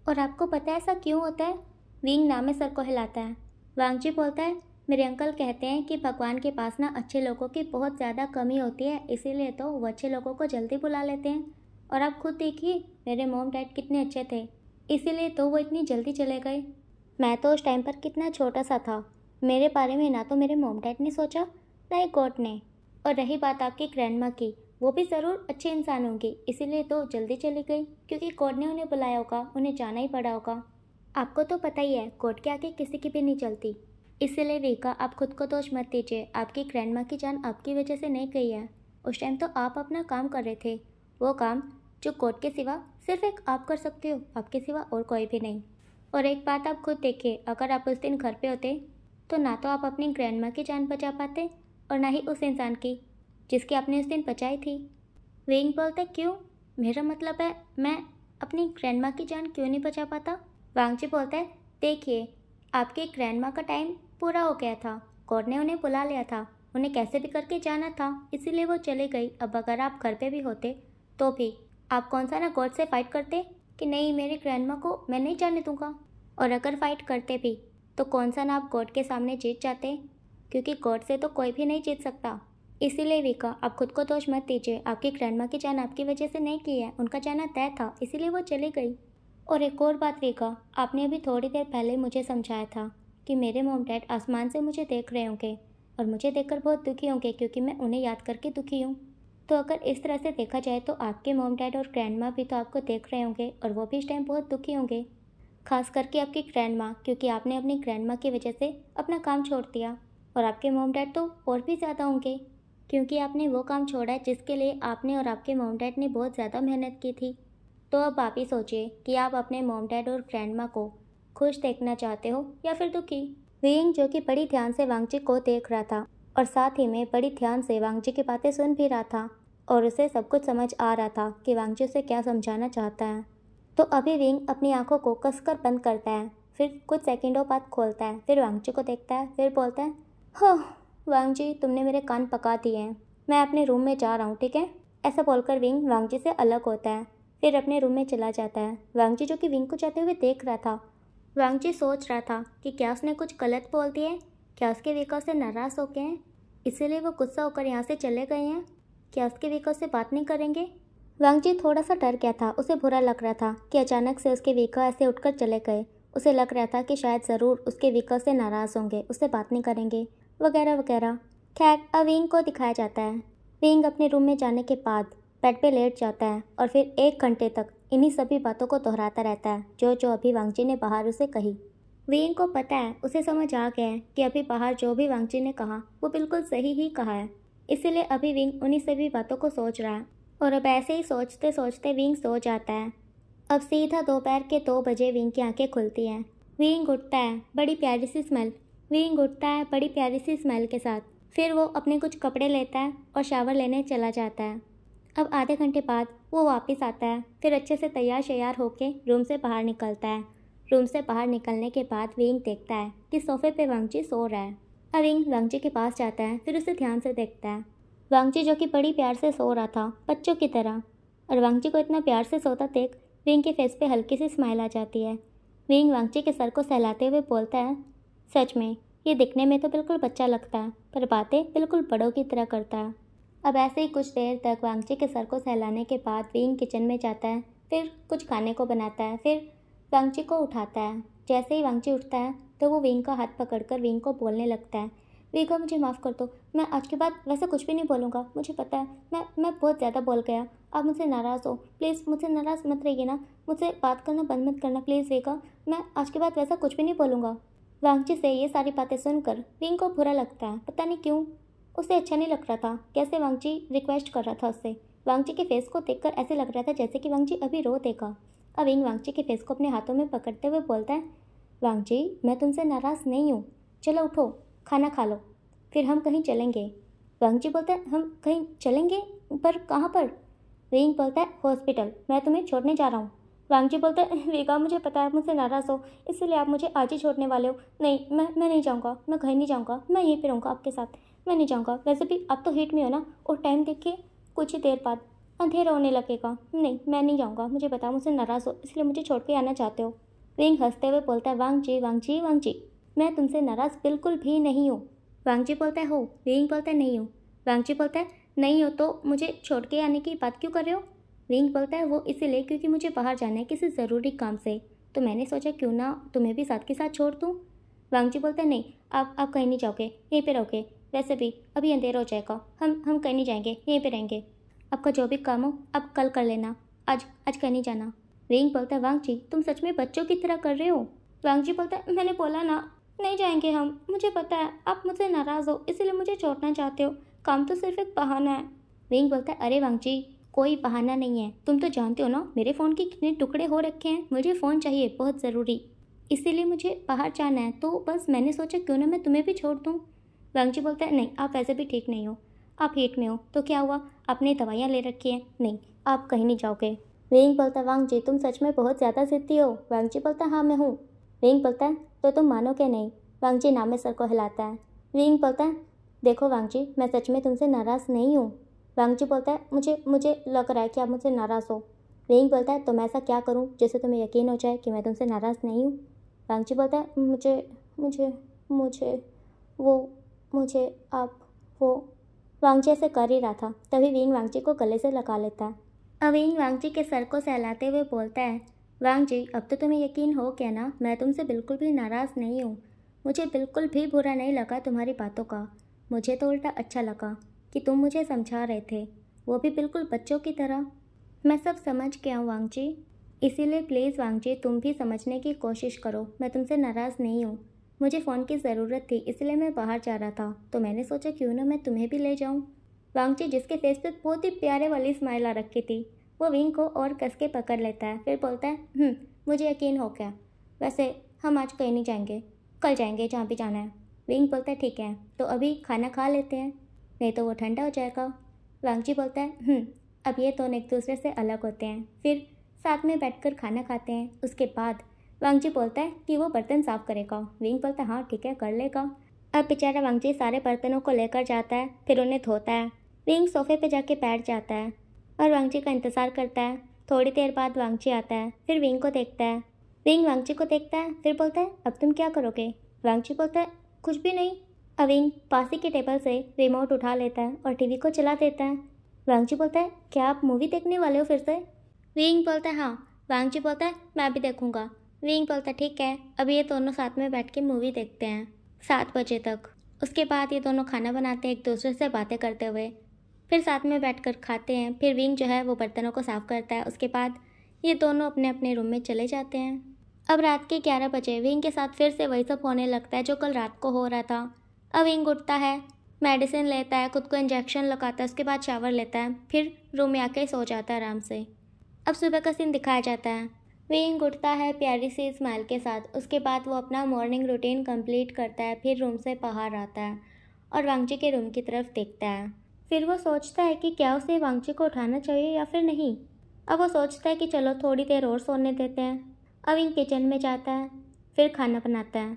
और आपको पता है ऐसा क्यों होता है विंग नामे सर को हिलाता है वांगजी बोलता है मेरे अंकल कहते हैं कि भगवान के पास ना अच्छे लोगों की बहुत ज़्यादा कमी होती है इसीलिए तो वो अच्छे लोगों को जल्दी बुला लेते हैं और आप खुद देखिए मेरे मोम डैड कितने अच्छे थे इसीलिए तो वो इतनी जल्दी चले गए मैं तो उस टाइम पर कितना छोटा सा था मेरे बारे में ना तो मेरे मोम डैड ने सोचा ना ही कोर्ट ने और रही बात आपकी ग्रैंड माँ की वो भी ज़रूर अच्छे इंसान होंगे इसीलिए तो जल्दी चली गई क्योंकि कोर्ट ने उन्हें बुलाया होगा उन्हें जाना ही पड़ा होगा आपको तो पता ही है कोर्ट के आगे किसी की भी नहीं चलती इसलिए रेखा आप खुद को दोष मत दीजिए आपकी ग्रैंड माँ की जान आपकी वजह से नहीं गई है उस टाइम तो आप अपना काम कर रहे थे वो काम जो कोर्ट के सिवा सिर्फ एक आप कर सकते हो आपके सिवा और कोई भी नहीं और एक बात आप खुद देखिए अगर आप उस दिन घर पे होते तो ना तो आप अपनी ग्रैंड माँ की जान बचा पाते और ना ही उस इंसान की जिसकी आपने उस दिन बचाई थी वेंग बोलते क्यों मेरा मतलब है मैं अपनी ग्रैंड माँ की जान क्यों नहीं बचा पाता वांगजी बोलते हैं देखिए आपके ग्रैंड का टाइम पूरा हो गया था कोर्ट ने उन्हें बुला लिया था उन्हें कैसे भी करके जाना था इसीलिए वो चले गई अब अगर आप घर पे भी होते तो भी आप कौन सा ना गॉड से फाइट करते कि नहीं मेरे ग्रैंड को मैं नहीं जाने दूंगा और अगर फाइट करते भी तो कौन सा ना आप गॉड के सामने जीत जाते क्योंकि गॉड से तो कोई भी नहीं जीत सकता इसीलिए विका आप खुद को दोष मत दीजिए आपकी ग्रैंड की जान आपकी वजह से नहीं की है उनका जाना तय था इसीलिए वो चली गई और एक और बात रेखा आपने अभी थोड़ी देर पहले मुझे समझाया था कि मेरे मोम डैड आसमान से मुझे देख रहे होंगे और मुझे देखकर बहुत दुखी होंगे क्योंकि मैं उन्हें याद करके दुखी हूँ तो अगर इस तरह से देखा जाए तो आपके मोम डैड और ग्रैंड माँ भी तो आपको देख रहे होंगे और वो भी इस टाइम बहुत दुखी होंगे खास करके आपकी ग्रैंड माँ क्योंकि आपने अपनी ग्रैंड माँ की वजह से अपना काम छोड़ दिया और आपके मोम डैड तो और भी ज़्यादा होंगे क्योंकि आपने वो काम छोड़ा है जिसके लिए आपने और आपके मोम डैड ने बहुत ज़्यादा मेहनत की थी तो अब आप ही सोचिए कि आप अपने मोम डैड और माँ को खुश देखना चाहते हो या फिर दुखी विंग जो कि बड़ी ध्यान से वांगजी को देख रहा था और साथ ही में बड़ी ध्यान से वांगजी की बातें सुन भी रहा था और उसे सब कुछ समझ आ रहा था कि वांगजी उसे क्या समझाना चाहता है तो अभी विंग अपनी आंखों को कसकर बंद करता है फिर कुछ सेकेंडों बाद खोलता है फिर वांगजी को देखता है फिर बोलता है हो हाँ, वांगजी तुमने मेरे कान पका दिए हैं मैं अपने रूम में जा रहा हूँ ठीक है ऐसा बोलकर विंग वांगजी से अलग होता है फिर अपने रूम में चला जाता है वांगजी जो कि विंग को जाते हुए देख रहा था वांगजी सोच रहा था कि क्या उसने कुछ गलत बोल दिया है क्या उसके विकास से नाराज़ हो गए हैं इसीलिए वो गुस्सा होकर यहाँ से चले गए हैं क्या उसके विकास से बात नहीं करेंगे वांगजी थोड़ा सा डर गया था उसे बुरा लग रहा था कि अचानक से उसके विका ऐसे उठकर चले गए उसे लग रहा था कि शायद ज़रूर उसके विकास से नाराज़ होंगे उससे बात नहीं करेंगे वगैरह वगैरह खैर अब विंग को दिखाया जाता है विंग अपने रूम में जाने के बाद बेड पे लेट जाता है और फिर एक घंटे तक इन्हीं सभी बातों को दोहराता रहता है जो जो अभी वांगची ने बाहर उसे कही वेंग को पता है उसे समझ आ गया है कि अभी बाहर जो भी वांगची ने कहा वो बिल्कुल सही ही कहा है इसीलिए अभी विंग उन्हीं सभी बातों को सोच रहा है और अब ऐसे ही सोचते सोचते विंग सो जाता है अब सीधा दोपहर के दो बजे विंग की आंखें खुलती हैं विंग उठता है बड़ी प्यारी सी स्मेल विंग उठता है बड़ी प्यारी सी स्मेल के साथ फिर वो अपने कुछ कपड़े लेता है और शावर लेने चला जाता है अब आधे घंटे बाद वो वापस आता है फिर अच्छे से तैयार शैयार होकर रूम से बाहर निकलता है रूम से बाहर निकलने के बाद विंग देखता है कि सोफे पे वांगजी सो रहा है अब विंग वांगजी के पास जाता है फिर उसे ध्यान से देखता है वांगजी जो कि बड़ी प्यार से सो रहा था बच्चों की तरह और वांगजी को इतना प्यार से सोता देख विंग के फेस पे हल्की सी स्माइल आ जाती है विंग वांगची के सर को सहलाते हुए बोलता है सच में ये दिखने में तो बिल्कुल बच्चा लगता है पर बातें बिल्कुल बड़ों की तरह करता है अब ऐसे ही कुछ देर तक वांगची के सर को सहलाने के बाद विंग किचन में जाता है फिर कुछ खाने को बनाता है फिर वांगची को उठाता है जैसे ही वांगची उठता है तो वो विंग का हाथ पकड़कर विंग को बोलने लगता है विंग मुझे माफ़ कर दो मैं आज के बाद वैसे कुछ भी नहीं बोलूँगा मुझे पता है मैं मैं बहुत ज़्यादा बोल गया आप मुझसे नाराज़ हो प्लीज़ मुझसे नाराज़ मत रहिए ना मुझसे बात करना बंद मत करना प्लीज़ वीगो मैं आज के बाद वैसा कुछ भी नहीं बोलूँगा वांगची से ये सारी बातें सुनकर विंग को बुरा लगता है पता नहीं क्यों उसे अच्छा नहीं लग रहा था कैसे वांगची रिक्वेस्ट कर रहा था उससे वांगची के फेस को देखकर ऐसे लग रहा था जैसे कि वांगची अभी रो देगा अब इंग वांगची के फेस को अपने हाथों में पकड़ते हुए बोलता है वांगची मैं तुमसे नाराज़ नहीं हूँ चलो उठो खाना खा लो फिर हम कहीं चलेंगे वांगची बोलता है हम कहीं चलेंगे पर कहाँ पर विंग बोलता है हॉस्पिटल मैं तुम्हें छोड़ने जा रहा हूँ वांगजी बोलता है वेगा मुझे पता है मुझसे नाराज़ हो इसलिए आप मुझे आज ही छोड़ने वाले हो नहीं मैं मैं नहीं जाऊँगा मैं घर नहीं जाऊँगा मैं यहीं पर रहूँगा आपके साथ मैं नहीं जाऊँगा वैसे भी अब तो हीट में हो ना और टाइम देखिए कुछ ही देर बाद अंधेरा होने लगेगा नहीं मैं नहीं जाऊँगा मुझे बताओ मुझसे नाराज़ हो इसलिए मुझे छोड़ के आना चाहते हो विंग हंसते हुए बोलता है वांग जी वांग जी वांग जी मैं तुमसे नाराज़ बिल्कुल भी नहीं हूँ वांग जी बोलता है हो विंग बोलता है नहीं हूँ वांग जी बोलता है नहीं हो तो मुझे छोड़ के आने की बात क्यों कर रहे हो विंग बोलता है वो इसीलिए क्योंकि मुझे बाहर जाना है किसी ज़रूरी काम से तो मैंने सोचा क्यों ना तुम्हें भी साथ के साथ छोड़ दूँ वांगजी बोलता है नहीं आप आप कहीं नहीं जाओगे यहीं पर रहोगे वैसे भी अभी अंधेर हो जाएगा हम हम कहीं नहीं जाएंगे यहीं पे रहेंगे आपका जो भी काम हो आप कल कर लेना आज आज कहीं नहीं जाना रिंग बोलता है वांग जी तुम सच में बच्चों की तरह कर रहे हो वांग जी बोलता है मैंने बोला ना नहीं जाएंगे हम मुझे पता है आप मुझसे नाराज़ हो इसीलिए मुझे छोड़ना चाहते हो काम तो सिर्फ एक बहाना है रिंग बोलता है अरे वांग जी कोई बहाना नहीं है तुम तो जानते हो ना मेरे फ़ोन के कितने टुकड़े हो रखे हैं मुझे फ़ोन चाहिए बहुत ज़रूरी इसीलिए मुझे बाहर जाना है तो बस मैंने सोचा क्यों ना मैं तुम्हें भी छोड़ दूँ वांगजी बोलता है नहीं आप वैसे भी ठीक नहीं हो आप हीट में हो तो क्या हुआ आपने दवाइयाँ ले रखी हैं नहीं आप कहीं नहीं जाओगे वेंग बोलता वांग जी तुम सच में बहुत ज़्यादा जिद्दी हो वांग जी बोलता हाँ मैं हूँ वेंग बोलता है तो तुम मानोगे नहीं वांग जी नामे सर को हिलाता है वेंग बोलता है देखो वांग जी मैं सच में तुमसे नाराज़ नहीं हूँ वांग जी बोलता है मुझे मुझे लग रहा है कि आप मुझसे नाराज़ हो वेंग बोलता है तो मैं ऐसा क्या करूँ जिससे तुम्हें यकीन हो जाए कि मैं तुमसे नाराज़ नहीं हूँ वांग जी बोलता है मुझे मुझे मुझे वो मुझे अब वो वांगचे से कर ही रहा था तभी वीन वांगचे को गले से लगा लेता है अवीन वांगची के सर को सहलाते हुए बोलता है वांग जी अब तो तुम्हें यकीन हो गया ना मैं तुमसे बिल्कुल भी नाराज़ नहीं हूँ मुझे बिल्कुल भी बुरा नहीं लगा तुम्हारी बातों का मुझे तो उल्टा अच्छा लगा कि तुम मुझे समझा रहे थे वो भी बिल्कुल बच्चों की तरह मैं सब समझ गया हूँ वांगची इसीलिए प्लीज़ वांगची तुम भी समझने की कोशिश करो मैं तुमसे नाराज़ नहीं हूँ मुझे फ़ोन की ज़रूरत थी इसलिए मैं बाहर जा रहा था तो मैंने सोचा क्यों ना मैं तुम्हें भी ले जाऊँ वांगची जिसके फेस पर बहुत ही प्यारे वाली स्माइल आ रखी थी वो विंग को और कस के पकड़ लेता है फिर बोलता है हम्म, मुझे यकीन हो गया वैसे हम आज कहीं नहीं जाएंगे कल जाएंगे जहाँ भी जाना है विंग बोलता है ठीक है तो अभी खाना खा लेते हैं नहीं तो वो ठंडा हो जाएगा वांगची बोलता है हम्म, अब ये दोनों एक दूसरे से अलग होते हैं फिर साथ में बैठकर खाना खाते हैं उसके बाद वांगजी बोलता है कि वो बर्तन साफ करेगा विंग बोलता है हाँ ठीक है कर लेगा अब बेचारा वांगजी सारे बर्तनों को लेकर जाता है फिर उन्हें धोता है विंग सोफे पे जाके बैठ जाता है और वांगजी का इंतज़ार करता है थोड़ी देर बाद वांगजी आता है फिर विंग को देखता है विंग वांगजी को देखता है फिर बोलता है अब तुम क्या करोगे वांगजी बोलता है कुछ भी नहीं अविंग पासी के टेबल से रिमोट उठा लेता है और टीवी को चला देता है वांगजी बोलता है क्या आप मूवी देखने वाले हो फिर से विंग बोलता है हाँ वांगजी बोलता है मैं भी देखूंगा विंग बोलता ठीक है अभी ये दोनों साथ में बैठ के मूवी देखते हैं सात बजे तक उसके बाद ये दोनों खाना बनाते हैं एक दूसरे से बातें करते हुए फिर साथ में बैठ कर खाते हैं फिर विंग जो है वो बर्तनों को साफ़ करता है उसके बाद ये दोनों अपने अपने रूम में चले जाते हैं अब रात के ग्यारह बजे विंग के साथ फिर से वही सब होने लगता है जो कल रात को हो रहा था अब विंग उठता है मेडिसिन लेता है खुद को इंजेक्शन लगाता है उसके बाद शावर लेता है फिर रूम में आके सो जाता है आराम से अब सुबह का सीन दिखाया जाता है विंग उठता है प्यारी सी स्माइल के साथ उसके बाद वो अपना मॉर्निंग रूटीन कंप्लीट करता है फिर रूम से बाहर आता है और वांगची के रूम की तरफ देखता है फिर वो सोचता है कि क्या उसे वांगची को उठाना चाहिए या फिर नहीं अब वो सोचता है कि चलो थोड़ी देर और सोने देते हैं अब विंग किचन में जाता है फिर खाना बनाता है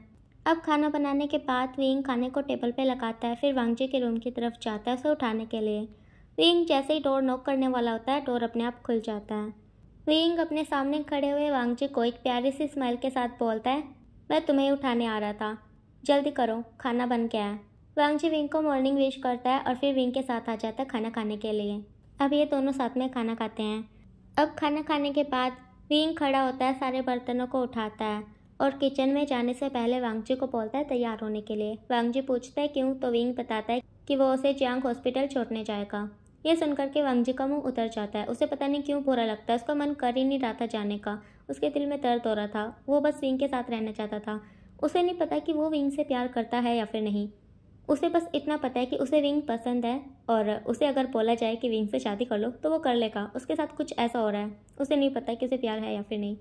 अब खाना बनाने के बाद विंग खाने को टेबल पर लगाता है फिर वांगजी के रूम की तरफ जाता है उसे उठाने के लिए विंग जैसे ही डोर नॉक करने वाला होता है डोर अपने आप खुल जाता है विंग अपने सामने खड़े हुए वांगजी को एक प्यारी सी स्माइल के साथ बोलता है मैं तुम्हें उठाने आ रहा था जल्दी करो खाना बन गया है वांगजी विंग को मॉर्निंग विश करता है और फिर विंग के साथ आ जाता है खाना खाने के लिए अब ये दोनों साथ में खाना खाते हैं अब खाना खाने के बाद विंग खड़ा होता है सारे बर्तनों को उठाता है और किचन में जाने से पहले वांगजी को बोलता है तैयार होने के लिए वांगजी पूछता है क्यों तो विंग बताता है कि वो उसे जियांग हॉस्पिटल छोड़ने जाएगा यह सुनकर के वांगजी का मुंह उतर जाता है उसे पता नहीं क्यों बुरा लगता है उसका मन कर ही नहीं रहा था जाने का उसके दिल में दर्द हो रहा था वो बस विंग के साथ रहना चाहता था उसे नहीं पता कि वो विंग से प्यार करता है या फिर नहीं उसे बस इतना पता है कि उसे विंग पसंद है और उसे अगर बोला जाए कि विंग से शादी कर लो तो वो कर लेगा उसके साथ कुछ ऐसा हो रहा है उसे नहीं पता कि उसे प्यार है या फिर नहीं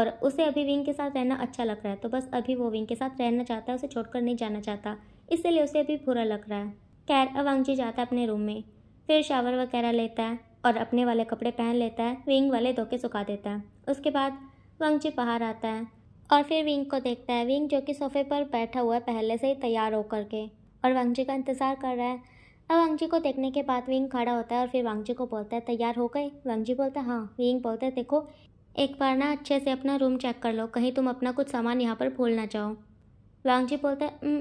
और उसे अभी विंग के साथ रहना अच्छा लग रहा है तो बस अभी वो विंग के साथ रहना चाहता है उसे छोड़कर नहीं जाना चाहता इसलिए उसे अभी बुरा लग रहा है खैर अब वांगजी जाता है अपने रूम में फिर शावर वगैरह लेता है और अपने वाले कपड़े पहन लेता है विंग वाले धोके सुखा देता है उसके बाद वंगजी बाहर आता है और फिर विंग को देखता है विंग जो कि सोफे पर बैठा हुआ है पहले से ही तैयार होकर के और वंगजी का इंतज़ार कर रहा है अब वंगजी को देखने के बाद विंग खड़ा होता है और फिर वांगजी को बोलता है तैयार हो गए वांगजी बोलता है हाँ विंग बोलता है देखो एक बार ना अच्छे से अपना रूम चेक कर लो कहीं तुम अपना कुछ सामान यहाँ पर भूल ना जाओ वांगजी बोलता है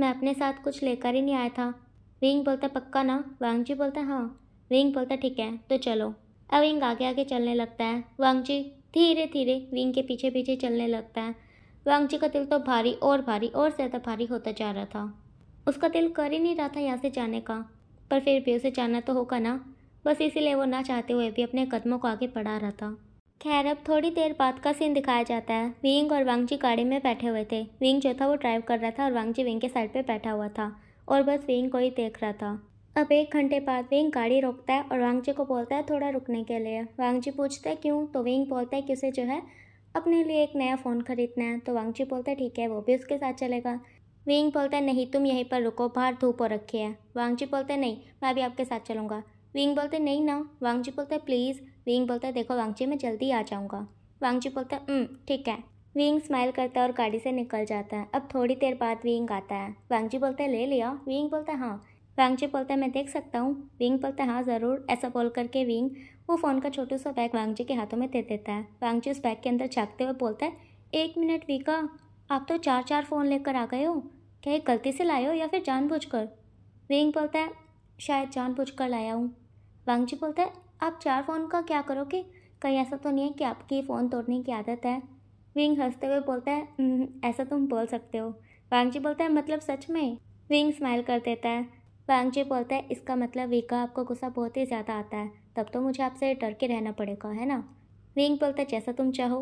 मैं अपने साथ कुछ लेकर ही नहीं आया था विंग बोलता पक्का ना वांगजी बोलता हाँ विंग बोलता ठीक है तो चलो अब विंग आगे आगे चलने लगता है वांगजी धीरे धीरे विंग के पीछे पीछे चलने लगता है वांगजी का दिल तो भारी और भारी और ज़्यादा भारी होता जा रहा था उसका दिल कर ही नहीं रहा था यहाँ से जाने का पर फिर भी उसे जाना तो होगा ना बस इसीलिए वो ना चाहते हुए भी अपने कदमों को आगे बढ़ा रहा था खैर अब थोड़ी देर बाद का सीन दिखाया जाता है विंग और वांगजी गाड़ी में बैठे हुए थे विंग जो था वो ड्राइव कर रहा था और वांगजी विंग के साइड पे बैठा हुआ था और बस विंग को ही देख रहा था अब एक घंटे बाद विंग गाड़ी रोकता है और वांगजी को बोलता है थोड़ा रुकने के लिए वांगजी पूछता है क्यों तो विंग बोलता है कि उसे जो है अपने लिए एक नया फ़ोन खरीदना है तो वांगजी बोलता है ठीक है वो भी उसके साथ चलेगा विंग बोलता है नहीं तुम यहीं पर रुको बाहर धूप और रखी है वांगजी बोलते नहीं मैं भी आपके साथ चलूँगा विंग बोलते नहीं ना वांगजी बोलते प्लीज़ विंग बोलता है देखो वांगजी मैं जल्दी आ जाऊँगा वांगजी बोलता है ठीक है विंग स्माइल करता है और गाड़ी से निकल जाता है अब थोड़ी देर बाद विंग आता है वांगजी बोलते हैं ले लिया विंग बोलता है हाँ वांगजी बोलता है मैं देख सकता हूँ विंग बोलता है हाँ ज़रूर ऐसा बोल करके विंग वो फ़ोन का छोटू सा बैग वांगजी के हाथों में दे देता है वांगजी उस बैग के अंदर झाँकते हुए बोलता है एक मिनट वीका आप तो चार चार फ़ोन लेकर आ गए हो क्या ये गलती से लाए हो या फिर जानबूझकर विंग बोलता है शायद जानबूझकर लाया हूँ वांगजी बोलता है आप चार फ़ोन का क्या करोगे कहीं ऐसा तो नहीं है कि आपकी फ़ोन तोड़ने की आदत है विंग हंसते हुए बोलता है ऐसा तुम बोल सकते हो वांगजी बोलता है मतलब सच में विंग स्माइल कर देता है वांगजी बोलता है इसका मतलब वीका आपको गुस्सा बहुत ही ज़्यादा आता है तब तो मुझे आपसे डर के रहना पड़ेगा है ना विंग बोलता है जैसा तुम चाहो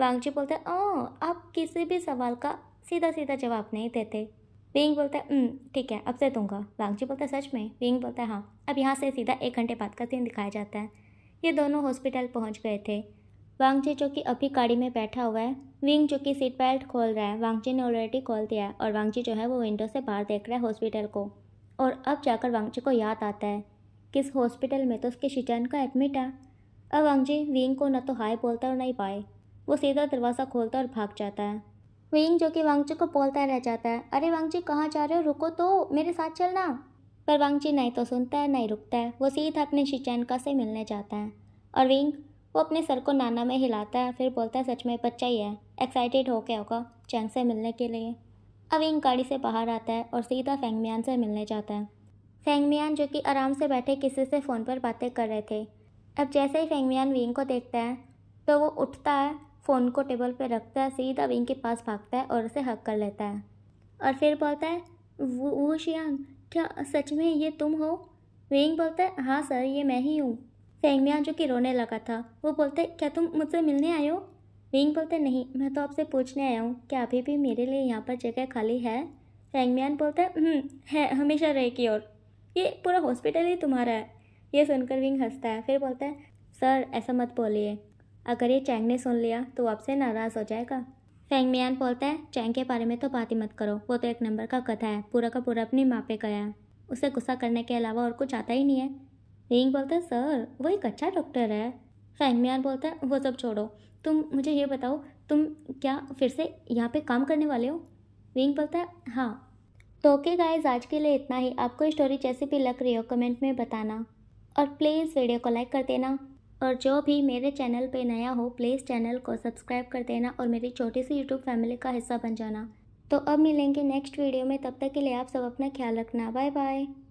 वांगजी बोलता है ओ आप किसी भी सवाल का सीधा सीधा जवाब नहीं देते विंग बोलता है ठीक है अब से दूंगा वांगजी बोलता है सच में विंग बोलता है हाँ अब यहाँ से सीधा एक घंटे बाद का सीन दिखाया जाता है ये दोनों हॉस्पिटल पहुँच गए थे जी जो कि अभी गाड़ी में बैठा हुआ है विंग जो कि सीट बेल्ट खोल रहा है जी ने ऑलरेडी खोल दिया है और वांगजी जो है वो विंडो से बाहर देख रहा है हॉस्पिटल को और अब जाकर वांगजी को याद आता है किस हॉस्पिटल में तो उसके शिजन का एडमिट है अब वांगजी विंग को ना तो हाय बोलता और ना ही पाए वो सीधा दरवाज़ा खोलता और भाग जाता है विंग जो कि वांगजी को बोलता रह जाता है अरे जी कहाँ जा रहे हो रुको तो मेरे साथ चलना पर वांगजी नहीं तो सुनता है नहीं रुकता है वो सीधा अपने का से मिलने जाता है और विंग वो अपने सर को नाना में हिलाता है फिर बोलता है सच में बच्चा ही है एक्साइटेड हो क्या होगा चैंग से मिलने के लिए अब इंग गाड़ी से बाहर आता है और सीधा फेंगमियान से मिलने जाता है फेंगमियान जो कि आराम से बैठे किसी से फ़ोन पर बातें कर रहे थे अब जैसे ही फेंगमियान विंग को देखता है तो वो उठता है फ़ोन को टेबल पर रखता है सीधा विंग के पास भागता है और उसे हक कर लेता है और फिर बोलता है वो शियांग क्या सच में ये तुम हो विंग बोलता है हाँ सर ये मैं ही हूँ फैमिया जो कि रोने लगा था वो बोलते क्या तुम मुझसे मिलने आए हो विंग बोलते नहीं मैं तो आपसे पूछने आया हूँ क्या अभी भी मेरे लिए यहाँ पर जगह खाली है फैंगम्यान बोलते हम्म, है हमेशा रहेगी और ये पूरा हॉस्पिटल ही तुम्हारा है ये सुनकर विंग हंसता है फिर बोलता है सर ऐसा मत बोलिए अगर ये चैंग ने सुन लिया तो आपसे नाराज़ हो जाएगा फैंग बोलता है चैंग के बारे में तो बात ही मत करो वो तो एक नंबर का कथा है पूरा का पूरा अपनी माँ पे गया है उसे गुस्सा करने के अलावा और कुछ आता ही नहीं है रिंग बोलता है सर वो एक अच्छा डॉक्टर है फैमियान बोलता है वो सब छोड़ो तुम मुझे ये बताओ तुम क्या फिर से यहाँ पे काम करने वाले हो रिंग बोलता है हाँ तो ओके गाइज आज के लिए इतना ही आपको स्टोरी जैसे भी लग रही हो कमेंट में बताना और प्लीज़ वीडियो को लाइक कर देना और जो भी मेरे चैनल पे नया हो प्लीज़ चैनल को सब्सक्राइब कर देना और मेरी छोटी सी यूट्यूब फैमिली का हिस्सा बन जाना तो अब मिलेंगे नेक्स्ट वीडियो में तब तक के लिए आप सब अपना ख्याल रखना बाय बाय